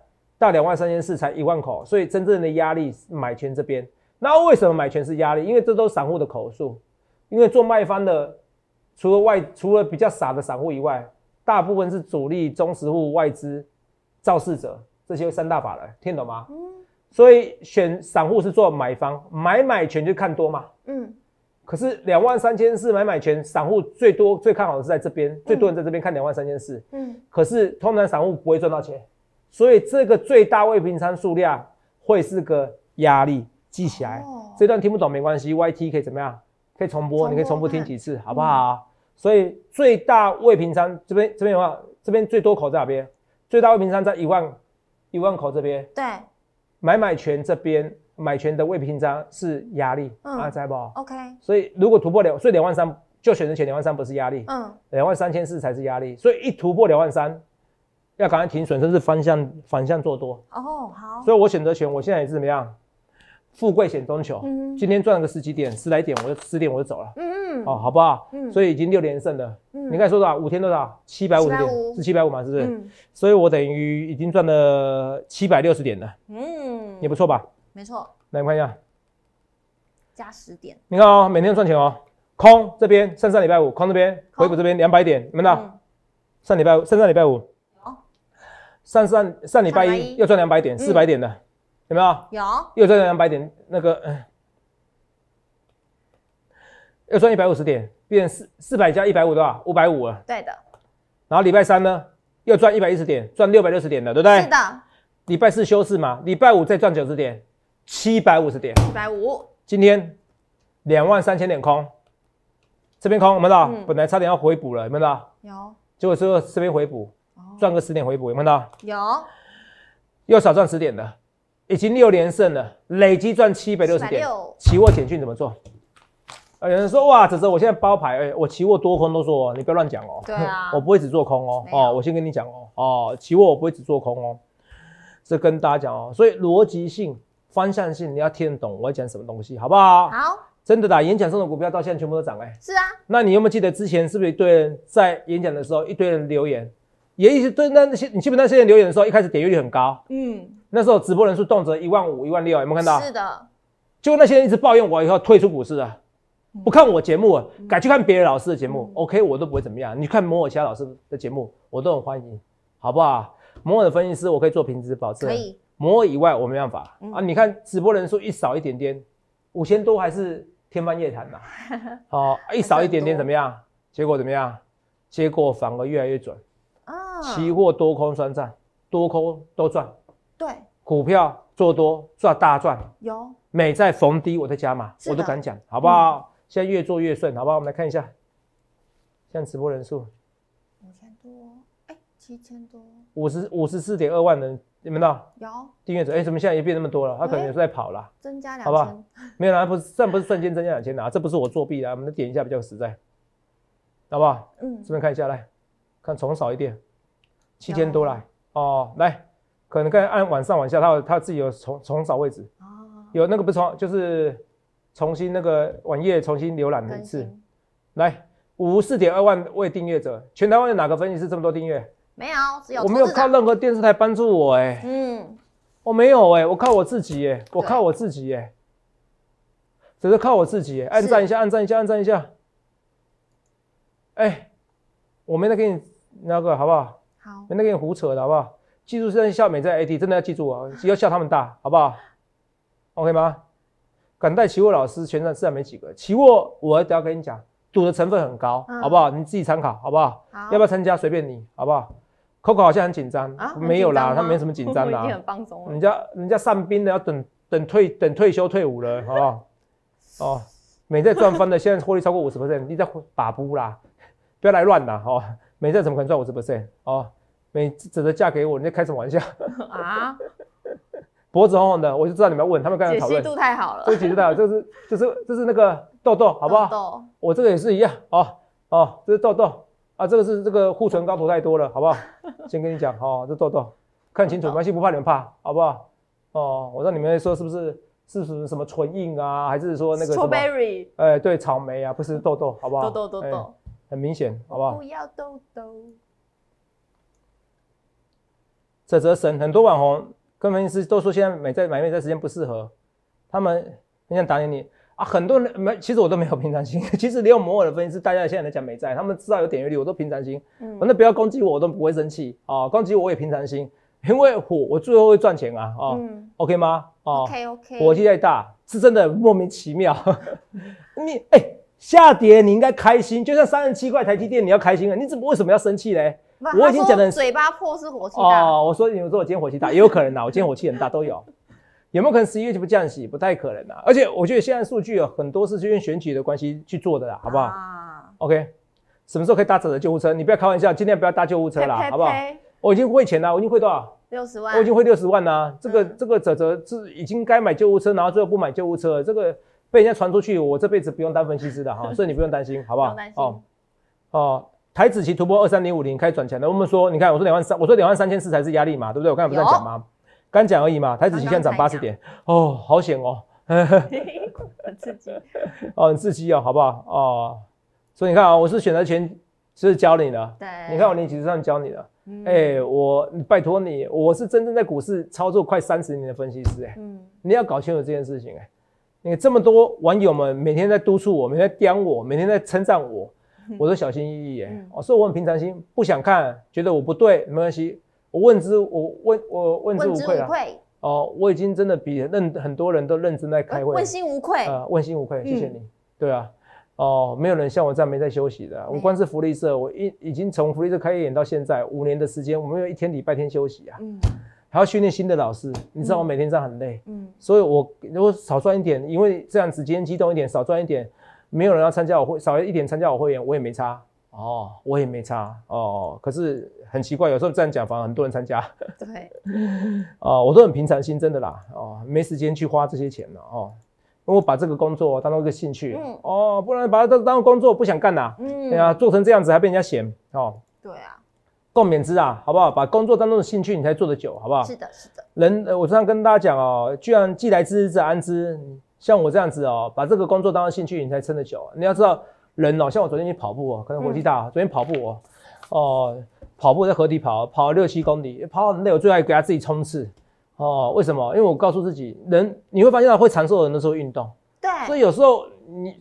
到两万三千四才一万口，所以真正的压力买权这边。那为什么买权是压力？因为这都是散户的口述，因为做卖方的，除了外除了比较傻的散户以外，大部分是主力、中实户、外资、肇事者这些三大法人，听懂吗？嗯。所以选散户是做买方，买买权就看多嘛。嗯。可是两万三千四买买权，散户最多最看好的是在这边，最多人在这边看两万三千四。嗯。可是通常散户不会赚到钱。所以这个最大未平仓数量会是个压力，记起来。这段听不懂没关系，Y T 可以怎么样？可以重播，你可以重复听几次，好不好？所以最大未平仓这边，这边的话，这边最多口在哪边？最大未平仓在一万一万口这边。对，买买权这边买权的未平仓是压力啊，知道不？OK。所以如果突破两，所以两万三就选择前两万三不是压力，嗯，两万三千四才是压力，所以一突破两万三。要赶快停损，甚至方向反向做多
哦。好，所
以我选择权，我现在也是怎么样？富贵险中求。嗯，今天赚了个十几点，十来点，我就十点我就走了。嗯嗯。哦，好不好？嗯。所以已经六连胜了。嗯。你刚才说多少？五天多少？七百五点。是七百五嘛？是不是？嗯。所以我等于已经赚了七百六十点了。
嗯。也不错吧？没错。来，你看一下，加十点。
你看哦，每天赚钱哦。空这边上上礼拜五，空这边回补这边两百点，怎么的？上礼拜上上礼拜五。上上上礼拜一又赚两百点，四百点的有没有？有，又赚两百点，那个，又赚一百五十点，变成四四百加一百五多少？五百五啊。对的。然后礼拜三呢，又赚一百一十点，赚六百六十点的，对不对？是的。礼拜四休市嘛，礼拜五再赚九十点，七百五十点。七百五。今天两万三千点空，这边空，有没有？本来差点要回补了，有没有？有。结果说这边回补。赚个十点回补，看到有，又少赚十点的，已经六连胜了，累计赚七百六十点。期货减讯怎么做？有人说哇，子泽，我现在包牌，哎，我期货多空都做，你不要乱讲哦。对啊，我不会只做空哦，哦，我先跟你讲哦，哦，期货我不会只做空哦，这跟大家讲哦，所以逻辑性、方向性，你要听得懂我要讲什么东西，好不好？好。真的打演讲中的股票到现在全部都涨哎。是啊。那你有没有记得之前是不是一堆人在演讲的时候一堆人留言？也一直对那那些你记不记得那些人留言的时候，一开始点击率很高，嗯，那时候直播人数动辄一万五、一万六，有没有看到？是的。就那些人一直抱怨我，以后退出股市了，不看我节目，改去看别的老师的节目。OK，我都不会怎么样。你看某某其他老师的节目，我都很欢迎，好不好？某某的分析师，我可以做评职，保证可以。某某以外，我没办法啊。你看直播人数一少一点点，五千多还是天方夜谭嘛？哦，一少一点点怎么样？结果怎么样？结果反而越来越准。期货多空双赚，多空都赚。对，股票做多赚大赚。有，每在逢低我在加码，我都敢讲，好不好？现在越做越顺，好不好？我们来看一下，现在直播人数
五千多，哎，七千多，
五十五十四点二万人，你们呢？有。订阅者，哎，怎么现在也变那么多了？他可能也是在跑了。增加两千，好吧？没有啦，不是，这不是瞬间增加两千啊，这不是我作弊的，我们点一下比较实在，好不好？嗯。这边看一下来，看重少一点。七千多来哦，来，可能该按往上往下，他他自己有重重找位置哦，有那个不重就是重新那个网页重新浏览一次，来五四点二万位订阅者，全台湾有哪个分析师这么多订阅？
没有，只有我没有靠
任何电视台帮助我哎，嗯，我没有哎，我靠我自己哎，我靠我自己哎，只是靠我自己诶，按赞一下，按赞一下，按赞一下，哎，我得给你那个好不好？好，那个胡扯的好不好？记住，现在笑美在 A T，真的要记住啊，要笑他们大，好不好？OK 吗？敢带齐沃老师全场自然没几个。齐沃，我等要跟你讲，赌的成分很高，好不好？你自己参考，好不好？要不要参加？随便你，好不好？Coco 好像很紧张，没有啦，他没什么紧张的，一很放松。人家人家上兵的要等等退等退休退伍了，好不好？哦，美在赚翻了，现在获利超过五十 percent，你在把不啦？不要来乱啦，好。美债怎么可能赚五十 percent 哦？美指得嫁给我？你在开什么玩笑啊？脖子红红的，我就知道你们要问他们刚才讨论。解析度太好了，这个解析度太好，这是这是这是那个痘痘，好不好？我这个也是一样，哦哦，这是痘痘啊，这个是这个护唇膏涂太多了，好不好？先跟你讲，哦，这痘痘看清楚，没关系，不怕你们怕，好不好？哦，我让你们说是不是是不是什么唇印啊，还是说那个？strawberry 哎对，草莓啊，不是痘痘，好不好？痘痘痘痘。很明显，好不好？不要豆豆，啧啧神，很多网红跟分析师都说现在美在买卖在时间不适合，他们很想打击你啊！很多人没，其实我都没有平常心。其实连我摩尔的分析师，大家现在来讲美债，他们知道有点阅率，我都平常心。反正不要攻击我，我都不会生气啊！攻击我也平常心，因为火我最后会赚钱啊！啊，OK 吗？啊，OK OK，火气太大是真的莫名其妙。你哎。下跌你应该开心，就算三十七块台积电你要开心啊，你怎么为什么要生气嘞？我已经讲的嘴
巴破是火气大。哦，
我说你们说我今天火气大，也有可能啊，我今天火气很大，都有。有没有可能十一月就不降息？不太可能啊！而且我觉得现在数据有很多是因为选举的关系去做的啦，好不好？OK，什么时候可以打折救护车？你不要开玩笑，今天不要搭救护车啦，好不好？我已经汇钱了，我已经汇多少？
六十万。我已经汇
六十万啦，这个这个泽泽是已经该买救护车，然后最后不买救护车，这个。被人家传出去，我这辈子不用当分析师的，哈，所以你不用担心，好不好？哦哦，台子期突破二三零五零，开始转强的，我们说，你看，我说两万三，我说两万三千四才是压力嘛，对不对？我刚才不是在讲吗？刚讲而已嘛。台子期现在涨八十点，哦，好险哦！刺激哦，很刺激哦，好不好？哦，所以你看啊，我是选择权是教你的，对，你看我年纪上教你的，哎，我拜托你，我是真正在股市操作快三十年的分析师，哎，嗯，你要搞清楚这件事情，哎。你这么多网友们每天在督促我，每天点我，每天在称赞我，我都小心翼翼耶。我说我很平常心，不想看，觉得我不对，没关系，我问之我问，我问之无愧了。哦，我已经真的比认很多人都认真在开会，问心
无愧啊，问
心无愧，谢谢你。对啊，哦，没有人像我这样没在休息的，我光是福利社，我一已经从福利社开业到现在五年的时间，我没有一天礼拜天休息啊。还要训练新的老师，你知道我每天这样很累，嗯，所以我如果少赚一点，因为这样今天激动一点，少赚一点，没有人要参加，我会少一点参加，我会员我也没差哦，我也没差哦。可是很奇怪，有时候这样讲反而很多人参加。对，哦，我都很平常心，真的啦，哦，没时间去花这些钱了哦，我把这个工作当做一个兴趣，哦，不然把它当工作不想干啦，嗯，对啊，做成这样子还被人家嫌哦。对啊。共勉之啊，好不好？把工作当中的兴趣，你才做得久，好不好？是的，是的。人，我常常跟大家讲哦，居然既来之，则安之。像我这样子哦，把这个工作当成兴趣，你才撑得久。你要知道，人哦，像我昨天去跑步哦，可能火气大。昨天跑步哦，哦，跑步在河底跑，跑了六七公里，跑累，我最爱给他自己冲刺。哦，为什么？因为我告诉自己，人你会发现，会长寿的人都是运动。对。所以有时候你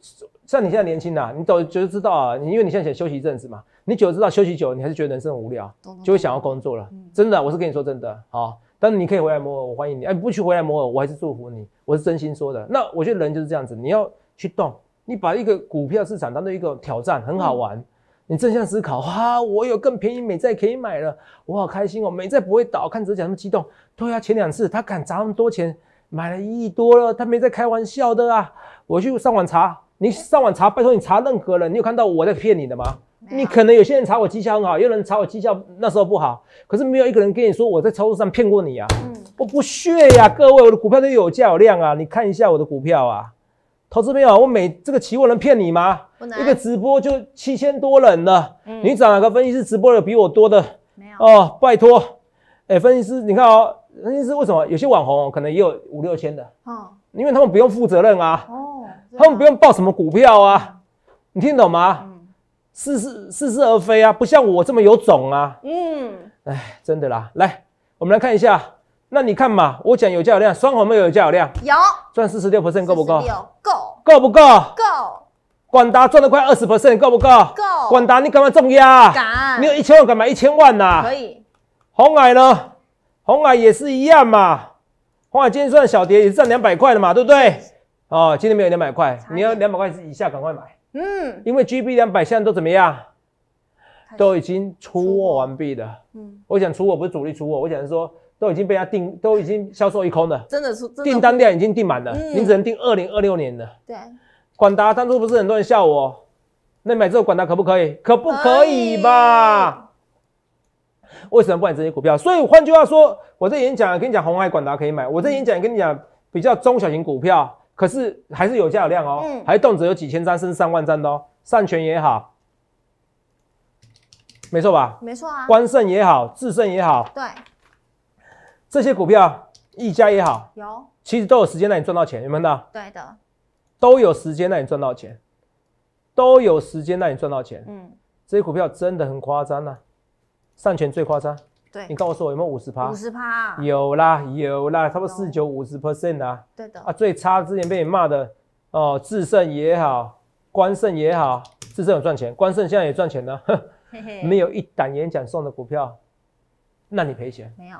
像你现在年轻的，你都就知道啊，你因为你现在想休息一阵子嘛。你久知道休息久，你还是觉得人生很无聊，就会想要工作了。真的，我是跟你说真的。好，但是你可以回来摸尔，我欢迎你。哎，不去回来摸尔，我还是祝福你。我是真心说的。那我觉得人就是这样子，你要去动，你把一个股票市场当做一个挑战，很好玩。你正向思考哇，我有更便宜美债可以买了，我好开心哦。美债不会倒，看泽讲那么激动。对啊，前两次他敢砸那么多钱，买了一亿多了，他没在开玩笑的啊。我去上网查，你上网查，拜托你查任何人，你有看到我在骗你的吗？你可能有些人查我绩效很好，有人查我绩效那时候不好，可是没有一个人跟你说我在操作上骗过你啊！我不屑呀，各位，我的股票都有价有量啊！你看一下我的股票啊，投资朋友，我每这个期货能骗你吗？一个直播就七千多人了，你找哪个分析师直播的比我多的？哦，拜托，哎，分析师，你看哦，分析师为什么有些网红可能也有五六千的？哦，因为他们不用负责任啊，哦，他们不用报什么股票啊，你听懂吗？似是似是而非啊，不像我这么有种啊。嗯，哎，真的啦。来，我们来看一下。那你看嘛，我讲有价有量，双红没有有价有量。有，赚四十六 percent 够不够？有，够。够不够？够。广达赚的快二十 percent 够不够？够。广达你敢不敢重押？敢。你有一千万敢买一千万呐？可以。红海呢？红海也是一样嘛。红海今天赚小碟也是赚两百块的嘛，对不对？哦，今天没有两百块，你要两百块以下赶快买。嗯，因为 G B 两百在都怎么样？都已经出货完毕了。嗯，我想出货不是主力出货，我想说都已经被他订，都已经销售一空了。
真的是订单
量已经订满了，你只能订二零二六年的。对，广达当初不是很多人笑我，那你买这个广达可不可以？可不可以吧？为什么不买这些股票？所以换句话说，我在演讲跟你讲红海，广达可以买。我在演讲跟你讲比较中小型股票。可是还是有价有量哦，还动辄有几千张甚至上万张的哦，上权也好，没错吧？
没错啊，关
胜也好，智胜也好，对，这些股票一家也好，有，其实都有时间让你赚到钱，有没有？看到？对的，都有时间让你赚到钱，都有时间让你赚到钱，嗯，这些股票真的很夸张呐，上权最夸张。你告诉我有没有五十趴？五十趴有啦有啦，差不多四九五十 percent 啦。对的。啊，最差之前被你骂的，哦，智胜也好，关胜也好，智胜有赚钱，关胜现在也赚钱呢。没有一档演讲送的股票，那你赔钱。没有。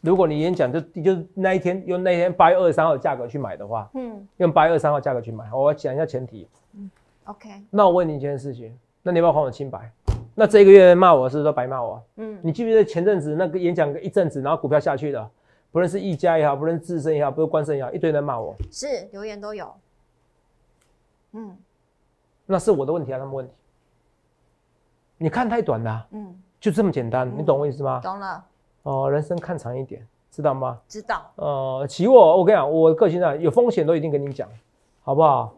如果你演讲就就那一天用那天八月二十三号的价格去买的话，嗯，用八月二十三号价格去买，我讲一下前提。嗯。OK。那我问你一件事情，那你要不要还我清白？那这个月骂我是不是说白骂我？嗯，你记不记得前阵子那个演讲一阵子，然后股票下去的，不论是一家也好，不论自智也好，不是官身也好，一堆人骂我，
是留言都有。嗯，
那是我的问题啊，他们问。你看太短了，嗯，就这么简单，你懂我意思吗？懂了。哦，人生看长一点，知道吗？知道。呃，起我，我跟你讲，我个性上有风险都一定跟你讲，好不好？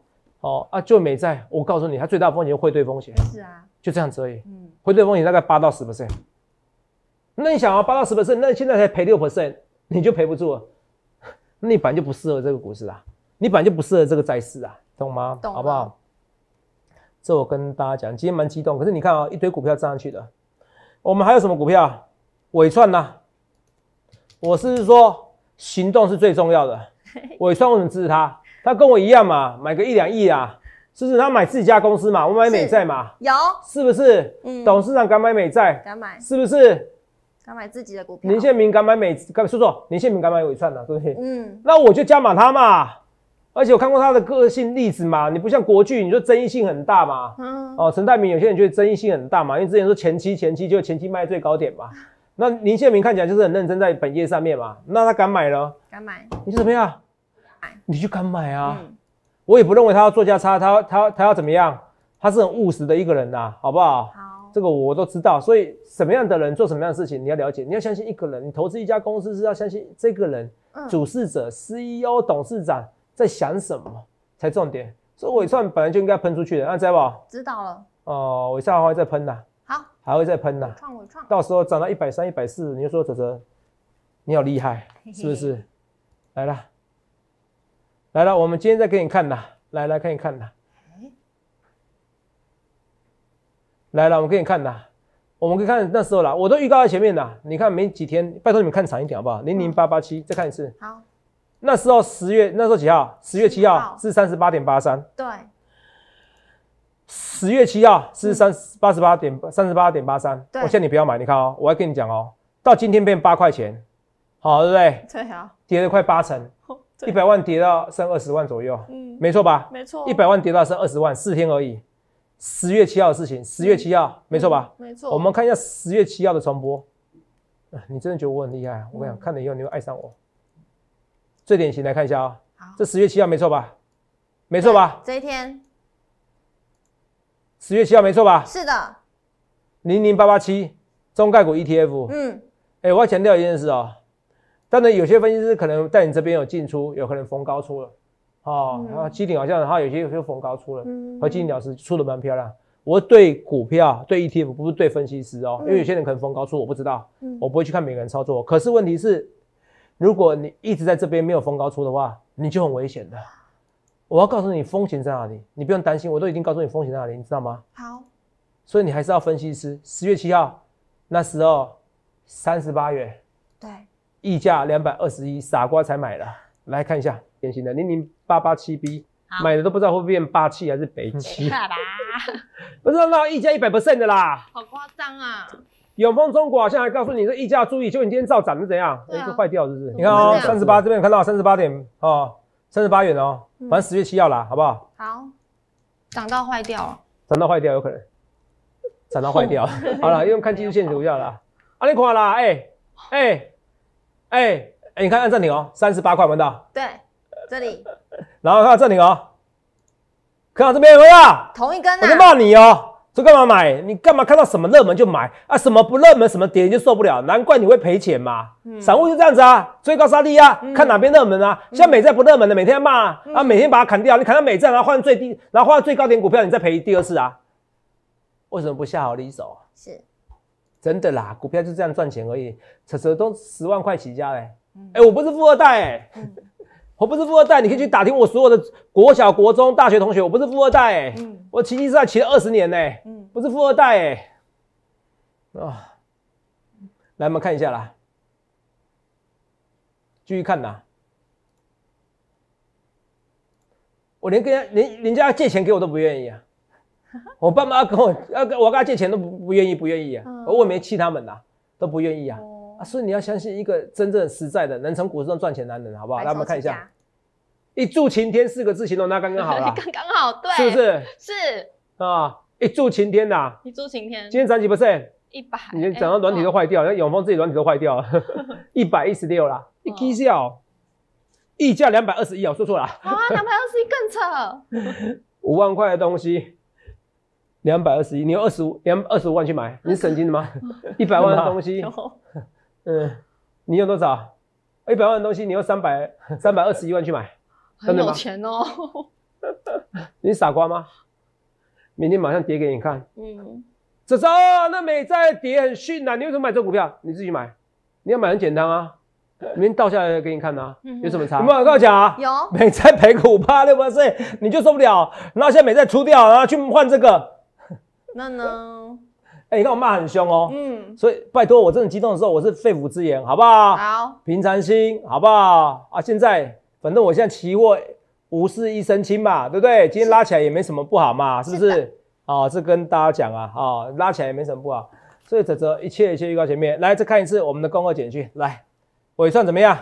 哦啊，就美债，我告诉你，它最大的风险汇兑风险。是啊，就这样子而已。嗯，汇兑风险大概八到十 percent。那你想啊，八到十 percent，那现在才赔六 percent，你就赔不住。了。那你本来就不适合这个股市啊，你本来就不适合这个债市啊，懂吗？懂，好不好？这我跟大家讲，今天蛮激动。可是你看啊，一堆股票涨上去的。我们还有什么股票？伟创呐。我是说，行动是最重要的。伟创为什么支持它。他跟我一样嘛，买个一两亿啊，是不是？他买自己家公司嘛，我买美债嘛，有，是不是？嗯，董事长敢买美债，敢买，是不是？
敢买自己的股票。林
宪明敢买美，敢叔叔，林宪明敢买尾创的，对不对？嗯，那我就加码他嘛，而且我看过他的个性例子嘛，你不像国巨，你说争议性很大嘛，嗯，哦，陈泰明有些人觉得争议性很大嘛，因为之前说前期前期就前期卖最高点嘛，那林宪明看起来就是很认真在本业上面嘛，那他敢买了，敢买，你是怎么样？你就敢买啊？我也不认为他要做价差，他他他要怎么样？他是很务实的一个人呐，好不好？好，这个我都知道。所以什么样的人做什么样的事情，你要了解，你要相信一个人，你投资一家公司是要相信这个人、主事者、CEO、董事长在想什么才重点。所以尾创本来就应该喷出去的，那知道不？知道了。哦，尾创还会再喷呐。好，还会再喷呐。
创创，到
时候涨到一百三、一百四，你就说泽泽，你好厉害，是不是？来了。来了，我们今天再给你看呐，来来看一看呐。来了，我们给你看呐，我们看那时候啦，我都预告在前面啦。你看没几天，拜托你们看长一点好不好？零零八八七，再看一次。好，那时候十月那时候几号？十月七号是三十八点八三。对，十月七号是三八十八点三十八点八三。我劝你不要买，你看哦，我要跟你讲哦，到今天变八块钱，好对不对？对啊，跌了快八成。一百万跌到剩二十万左右，嗯，没错吧？没错，一百万跌到剩二十万，四天而已。十月七号的事情，十月七号，没错吧？没错。我们看一下十月七号的传播。你真的觉得我很厉害？我跟你看了以后你会爱上我。最典型来看一下啊，好，这十月七号没错吧？没错吧？这一天，十月七号没错吧？是的。零零八八七中概股 ETF，嗯，哎，我要强调一件事哦。但呢，有些分析师可能在你这边有进出，有可能逢高出了，哦，然后七顶好像他有些有些逢高出了，和基顶老师出的蛮漂亮。我对股票、对 ETF 不是对分析师哦，因为有些人可能逢高出，我不知道，我不会去看每个人操作。可是问题是，如果你一直在这边没有逢高出的话，你就很危险的。我要告诉你风险在哪里，你不用担心，我都已经告诉你风险在哪里，你知道吗？好，所以你还是要分析师。十月七号那时候三十八元，对。溢价两百二十一，傻瓜才买的。来看一下典型的零零八八七 B，买的都不知道会变八七还是北七。不是，那溢价一百不剩的啦。
好夸张啊！
永丰中国好像还告诉你这溢价注意，就你今天照涨的怎样，都坏掉是不是？你看哦，三十八这边看到三十八点哦，三十八元哦，反正十月七号啦，好不好？
好，涨到坏掉
涨到坏掉有可能，涨到坏掉。好了，因为看技术线主要啦。啊，你看啦，哎哎。哎哎，你看按暂停哦，三十八块闻到？
对，这里。
然后看暂停哦，看到这边有没有？
同一根啊！我骂你哦，
这干嘛买？你干嘛看到什么热门就买啊？什么不热门什么跌你就受不了，难怪你会赔钱嘛。散户就这样子啊，追高杀低啊，看哪边热门啊。像美债不热门的，每天骂啊，啊每天把它砍掉，你砍到美债，然后换最低，然后换最高点股票，你再赔第二次啊？为什么不下好离手？是。真的啦，股票就这样赚钱而已，扯扯都十万块起家嘞。哎，我不是富二代哎，我不是富二代，你可以去打听我所有的国小、国中、大学同学，我不是富二代哎，我骑骑车骑了二十年呢，不是富二代哎。啊，来我们看一下啦，继续看呐，我连跟人家人家借钱给我都不愿意啊。我爸妈跟我要跟我跟他借钱都不不愿意，不愿意啊！我也没气他们呐，都不愿意啊！啊，所以你要相信一个真正实在的能从股市中赚钱的男人，好不好？来，我们看一下，一柱擎天四个字形容，那刚刚好了，刚
刚好，对，是不是？是
啊，一柱擎天呐，
一柱擎天，今天涨几不是？一
百，你整到软体都坏掉，那永丰自己软体都坏掉，了，一百一十六啦，一 K 笑，溢价两百二十一哦，说错了，
好啊，两百二十一更
扯，五万块的东西。两百二十一，你用二十五两二十五万去买，你神经的吗？一百万的东西，嗯，你用多少？一百万的东西，你用三百三百二十一万去买，很有钱哦。你傻瓜吗？明天马上跌给你看。嗯，这招那美债跌很凶的，你为什么买这股票？你自己买，你要买很简单啊。明天倒下来给你看呐，有什么差？我跟你讲啊，有美债赔五八六百四，你就受不了。然后现在美债出掉，然后去换这个。
那呢？
哎，你看我骂很凶哦。嗯，所以拜托，我这种激动的时候，我是肺腑之言，好不好？好，平常心，好不好？啊，现在反正我现在期货无事一身轻嘛，对不对？今天拉起来也没什么不好嘛，是不是？啊，这跟大家讲啊，啊，拉起来也没什么不好。所以泽泽，一切一切预告前面来，再看一次我们的公告简讯，来尾算怎么样？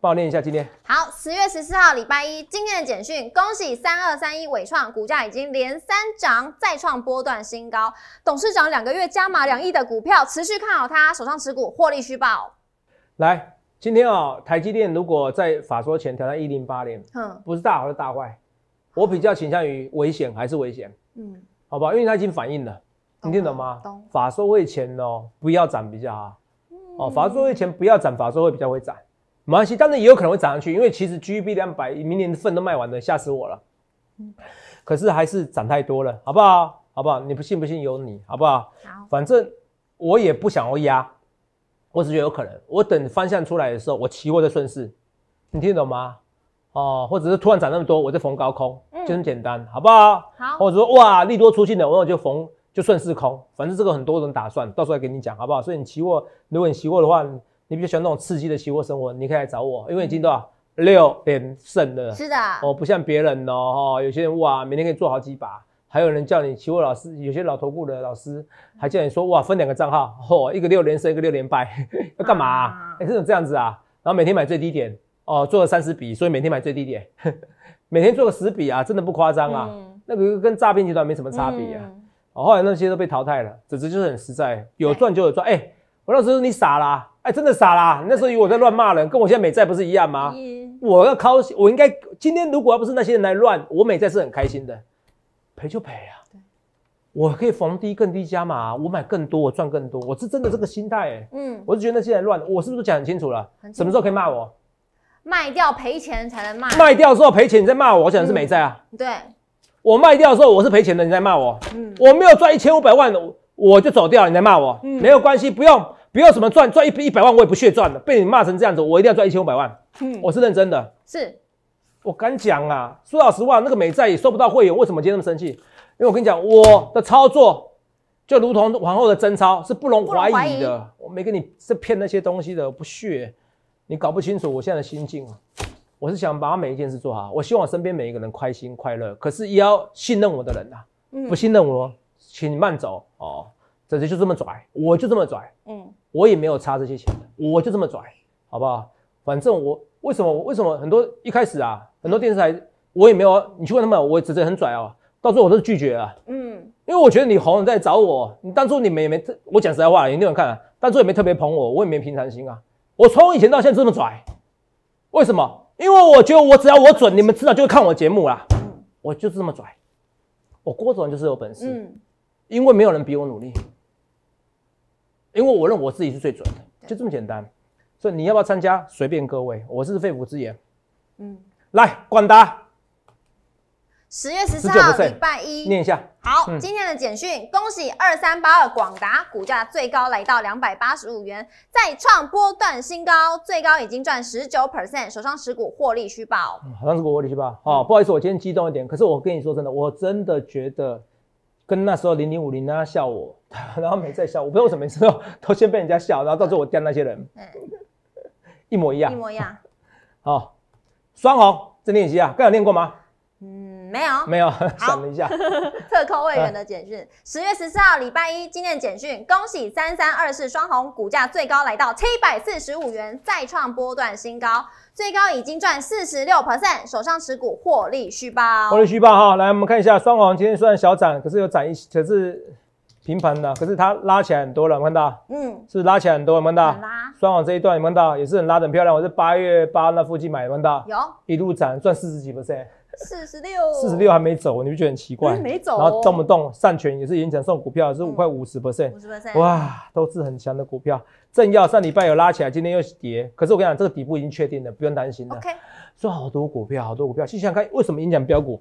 帮我念一下今天。
好，十月十四号，礼拜一，今天的简讯，恭喜三二三一伟创股价已经连三涨，再创波段新高。董事长两个月加码两亿的股票，持续看好他手上持股获利虚报。
来，今天啊，台积电如果在法说前挑战一零八零，嗯，不是大好是大坏，我比较倾向于危险还是危险。嗯，好吧，因为它已经反应了，你听懂吗？懂。法说会前哦，不要涨比较好。哦，法说会前不要涨，法说会比较会涨。没关系，但是也有可能会涨上去，因为其实 GBP 两百明年的份都卖完了，吓死我了。可是还是涨太多了，好不好？好不好？你不信？不信由你，好不好？好，反正我也不想要压，我只觉得有可能。我等方向出来的时候，我期货再顺势。你听得懂吗？哦，或者是突然涨那么多，我就逢高空，就很简单，好不好？好。或者说，哇，利多出尽了，我就逢就顺势空，反正这个很多人打算，到时候再跟你讲，好不好？所以你期货，如果你期货的话。你比较喜欢那种刺激的期货生活，你可以来找我，因为已经多少六连胜了。是的，我不像别人哦，哈，有些人哇，每天可以做好几把，还有人叫你期货老师，有些老投顾的老师还叫你说哇，分两个账号，哦，一个六连胜，一个六连败，要干嘛？哎，这种这样子啊，然后每天买最低点，哦，做了三十笔，所以每天买最低点，每天做个十笔啊，真的不夸张啊，那个跟诈骗集团没什么差别啊。后来那些都被淘汰了，总之就是很实在，有赚就有赚。哎，我老师你傻啦。哎，真的傻啦！那时候以为我在乱骂人，跟我现在美债不是一样吗？我要靠，我应该今天如果要不是那些人来乱，我美债是很开心的。赔就赔啊，我可以逢低更低加码，我买更多，我赚更多，我是真的这个心态哎。嗯，我是觉得现在乱，我是不是讲清楚了？什么时候可以骂我？
卖掉赔钱才能骂。卖掉
之后赔钱，你再骂我，我想是美债啊。对。我卖掉的时候我是赔钱的，你再骂我。嗯。我没有赚一千五百万，我就走掉，你再骂我没有关系，不用。不要什么赚赚一一百万，我也不屑赚的。被你骂成这样子，我一定要赚一千五百万。嗯，我是认真的。是，我敢讲啊！说老实话，那个美债也收不到会员，为什么今天那么生气？因为我跟你讲，我的操作就如同皇后的真钞，是不容怀疑的。我没跟你是骗那些东西的，不屑。你搞不清楚我现在的心境啊！我是想把每一件事做好，我希望我身边每一个人开心快乐。可是也要信任我的人呐，不信任我，请你慢走哦。这就这么拽，我就这么拽。嗯。我也没有差这些钱，我就这么拽，好不好？反正我为什么为什么很多一开始啊，很多电视台我也没有，你去问他们，我直接很拽啊。到最后我都是拒绝啊，嗯，因为我觉得你红在找我，你当初你们没没，我讲实在话，有那种看，当初也没特别捧我，我也没平常心啊。我从以前到现在这么拽，为什么？因为我觉得我只要我准，你们迟早就会看我节目啦，我就是这么拽，我郭总就是有本事，嗯，因为没有人比我努力。因为我认为我自己是最准的，就这么简单。所以你要不要参加？随便各位，我是肺腑之言。嗯，来管达，十月十四号礼拜
一，念一下。好，今天的简讯，恭喜二三八二广达股价最高来到两百八十五元，再创波段新高，最高已经赚十九 percent，手上十股获利虚报。
上持股获利虚报。哦，不好意思，我今天激动一点。可是我跟你说真的，我真的觉得跟那时候零零五零那笑我。然后没再笑，我不知道为什么每次都先被人家笑，然后到最后我掉那些人，一模一样，一模一样。好，双红在念习啊，刚有练过吗？
嗯，没有，没
有，想 了一下。
特扣会员的简讯，十月十四号礼拜一今念简讯，恭喜三三二四双红股价最高来到七百四十五元，再创波段新高，最高已经赚四十六 percent，手上持股获利续报，获利续
报哈，来我们看一下双红今天虽然小涨，可是有涨一，可是。平盘的，可是它拉起来很多了，看到？嗯，是拉起来很多，看到？拉。双网这一段有看到？也是很拉的漂亮。我是八月八那附近买的，看到？有。一路涨，赚四十几 percent。四十六。四十六还没走，你不觉得很奇怪？没走。然后动不动上权也是影响送股票，是五块五十 percent。五十 percent。哇，都是很强的股票。正要上礼拜有拉起来，今天又跌。可是我跟你讲，这个底部已经确定了，不用担心了。OK。好多股票，好多股票。细想看，为什么影响标股？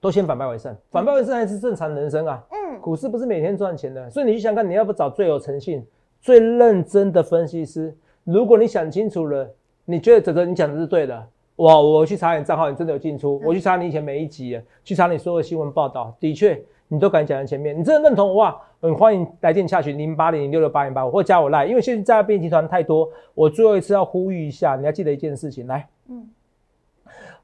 都先反败为胜，反败为胜才是正常人生啊！嗯，股市不是每天赚钱的，所以你想看，你要不找最有诚信、最认真的分析师。如果你想清楚了，你觉得整个你讲的是对的，哇，我去查你账号，你真的有进出？我去查你以前每一集，去查你所有新闻报道，的确你都敢讲在前面，你真的认同话，很欢迎来电下去，零八零零六六八零八五，或加我赖，因为现在诈骗集团太多，我最后一次要呼吁一下，你要记得一件事情，来，嗯。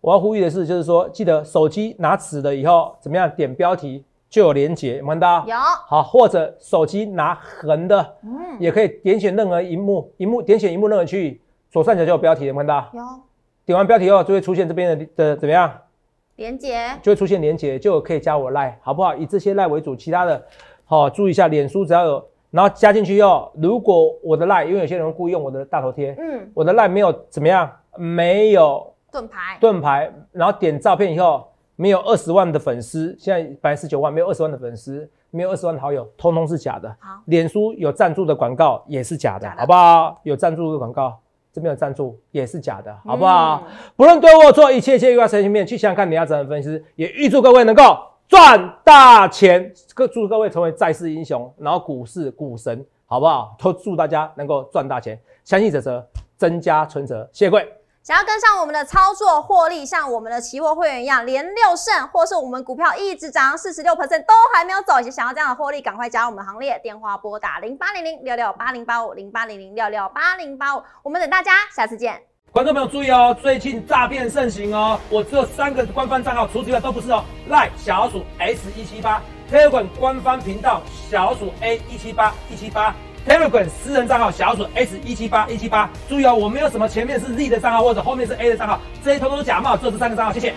我要呼吁的是，就是说，记得手机拿尺的以后怎么样点标题就有连接，有没到？有。好，或者手机拿横的，嗯，也可以点选任何一幕，一幕点选一幕任何区域，左上角就有标题，有没到？有。点完标题后就会出现这边的的怎么样？
连接。就
会出现连接，就可以加我 l i e 好不好？以这些 l i e 为主，其他的，好，注意一下，脸书只要有，然后加进去后，如果我的 l i e 因为有些人故意用我的大头贴，嗯，我的 l i e 没有怎么样，没有。盾牌，盾牌，然后点照片以后没有二十万的粉丝，现在百分之九万没有二十万的粉丝，没有二十万好友，通通是假的。好，脸书有赞助的广告也是假的，好不好？有赞助的广告这边有赞助也是假的，好不好？不论对我做一切，切一切正面，去想想看，你要怎样分析。也预祝各位能够赚大钱，各祝各位成为在世英雄，然后股市股神，好不好？都祝大家能够赚大钱，相信哲哲，增加存折，谢贵。
想要跟上我们的操作获利，像我们的期货会员一样，连六胜或是我们股票一直涨四十六 percent 都还没有走，以想要这样的获利，赶快加入我们行列。电话拨打零八零零六六八零八五，零八零零六六八零八五。我们等大家下次见。
观众朋友注意哦，最近诈骗盛行哦，我只有三个官方账号除此之外都不是哦。赖小老鼠 s 一七八推广官方频道小老鼠 a 一七八一七八。t e r r a m 私人账号小笋 S 一七八一七八，注意哦，我没有什么前面是 Z 的账号或者后面是 A 的账号，这些统统假冒，只有这三个账号，谢谢。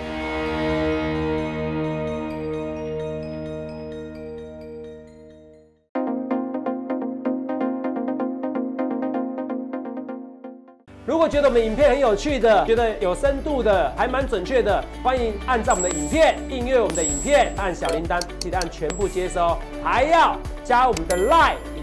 如果觉得我们影片很有趣的，觉得有深度的，还蛮准确的，欢迎按照我们的影片订阅我们的影片，按小铃铛，记得按全部接收，还要加我们的 l i n e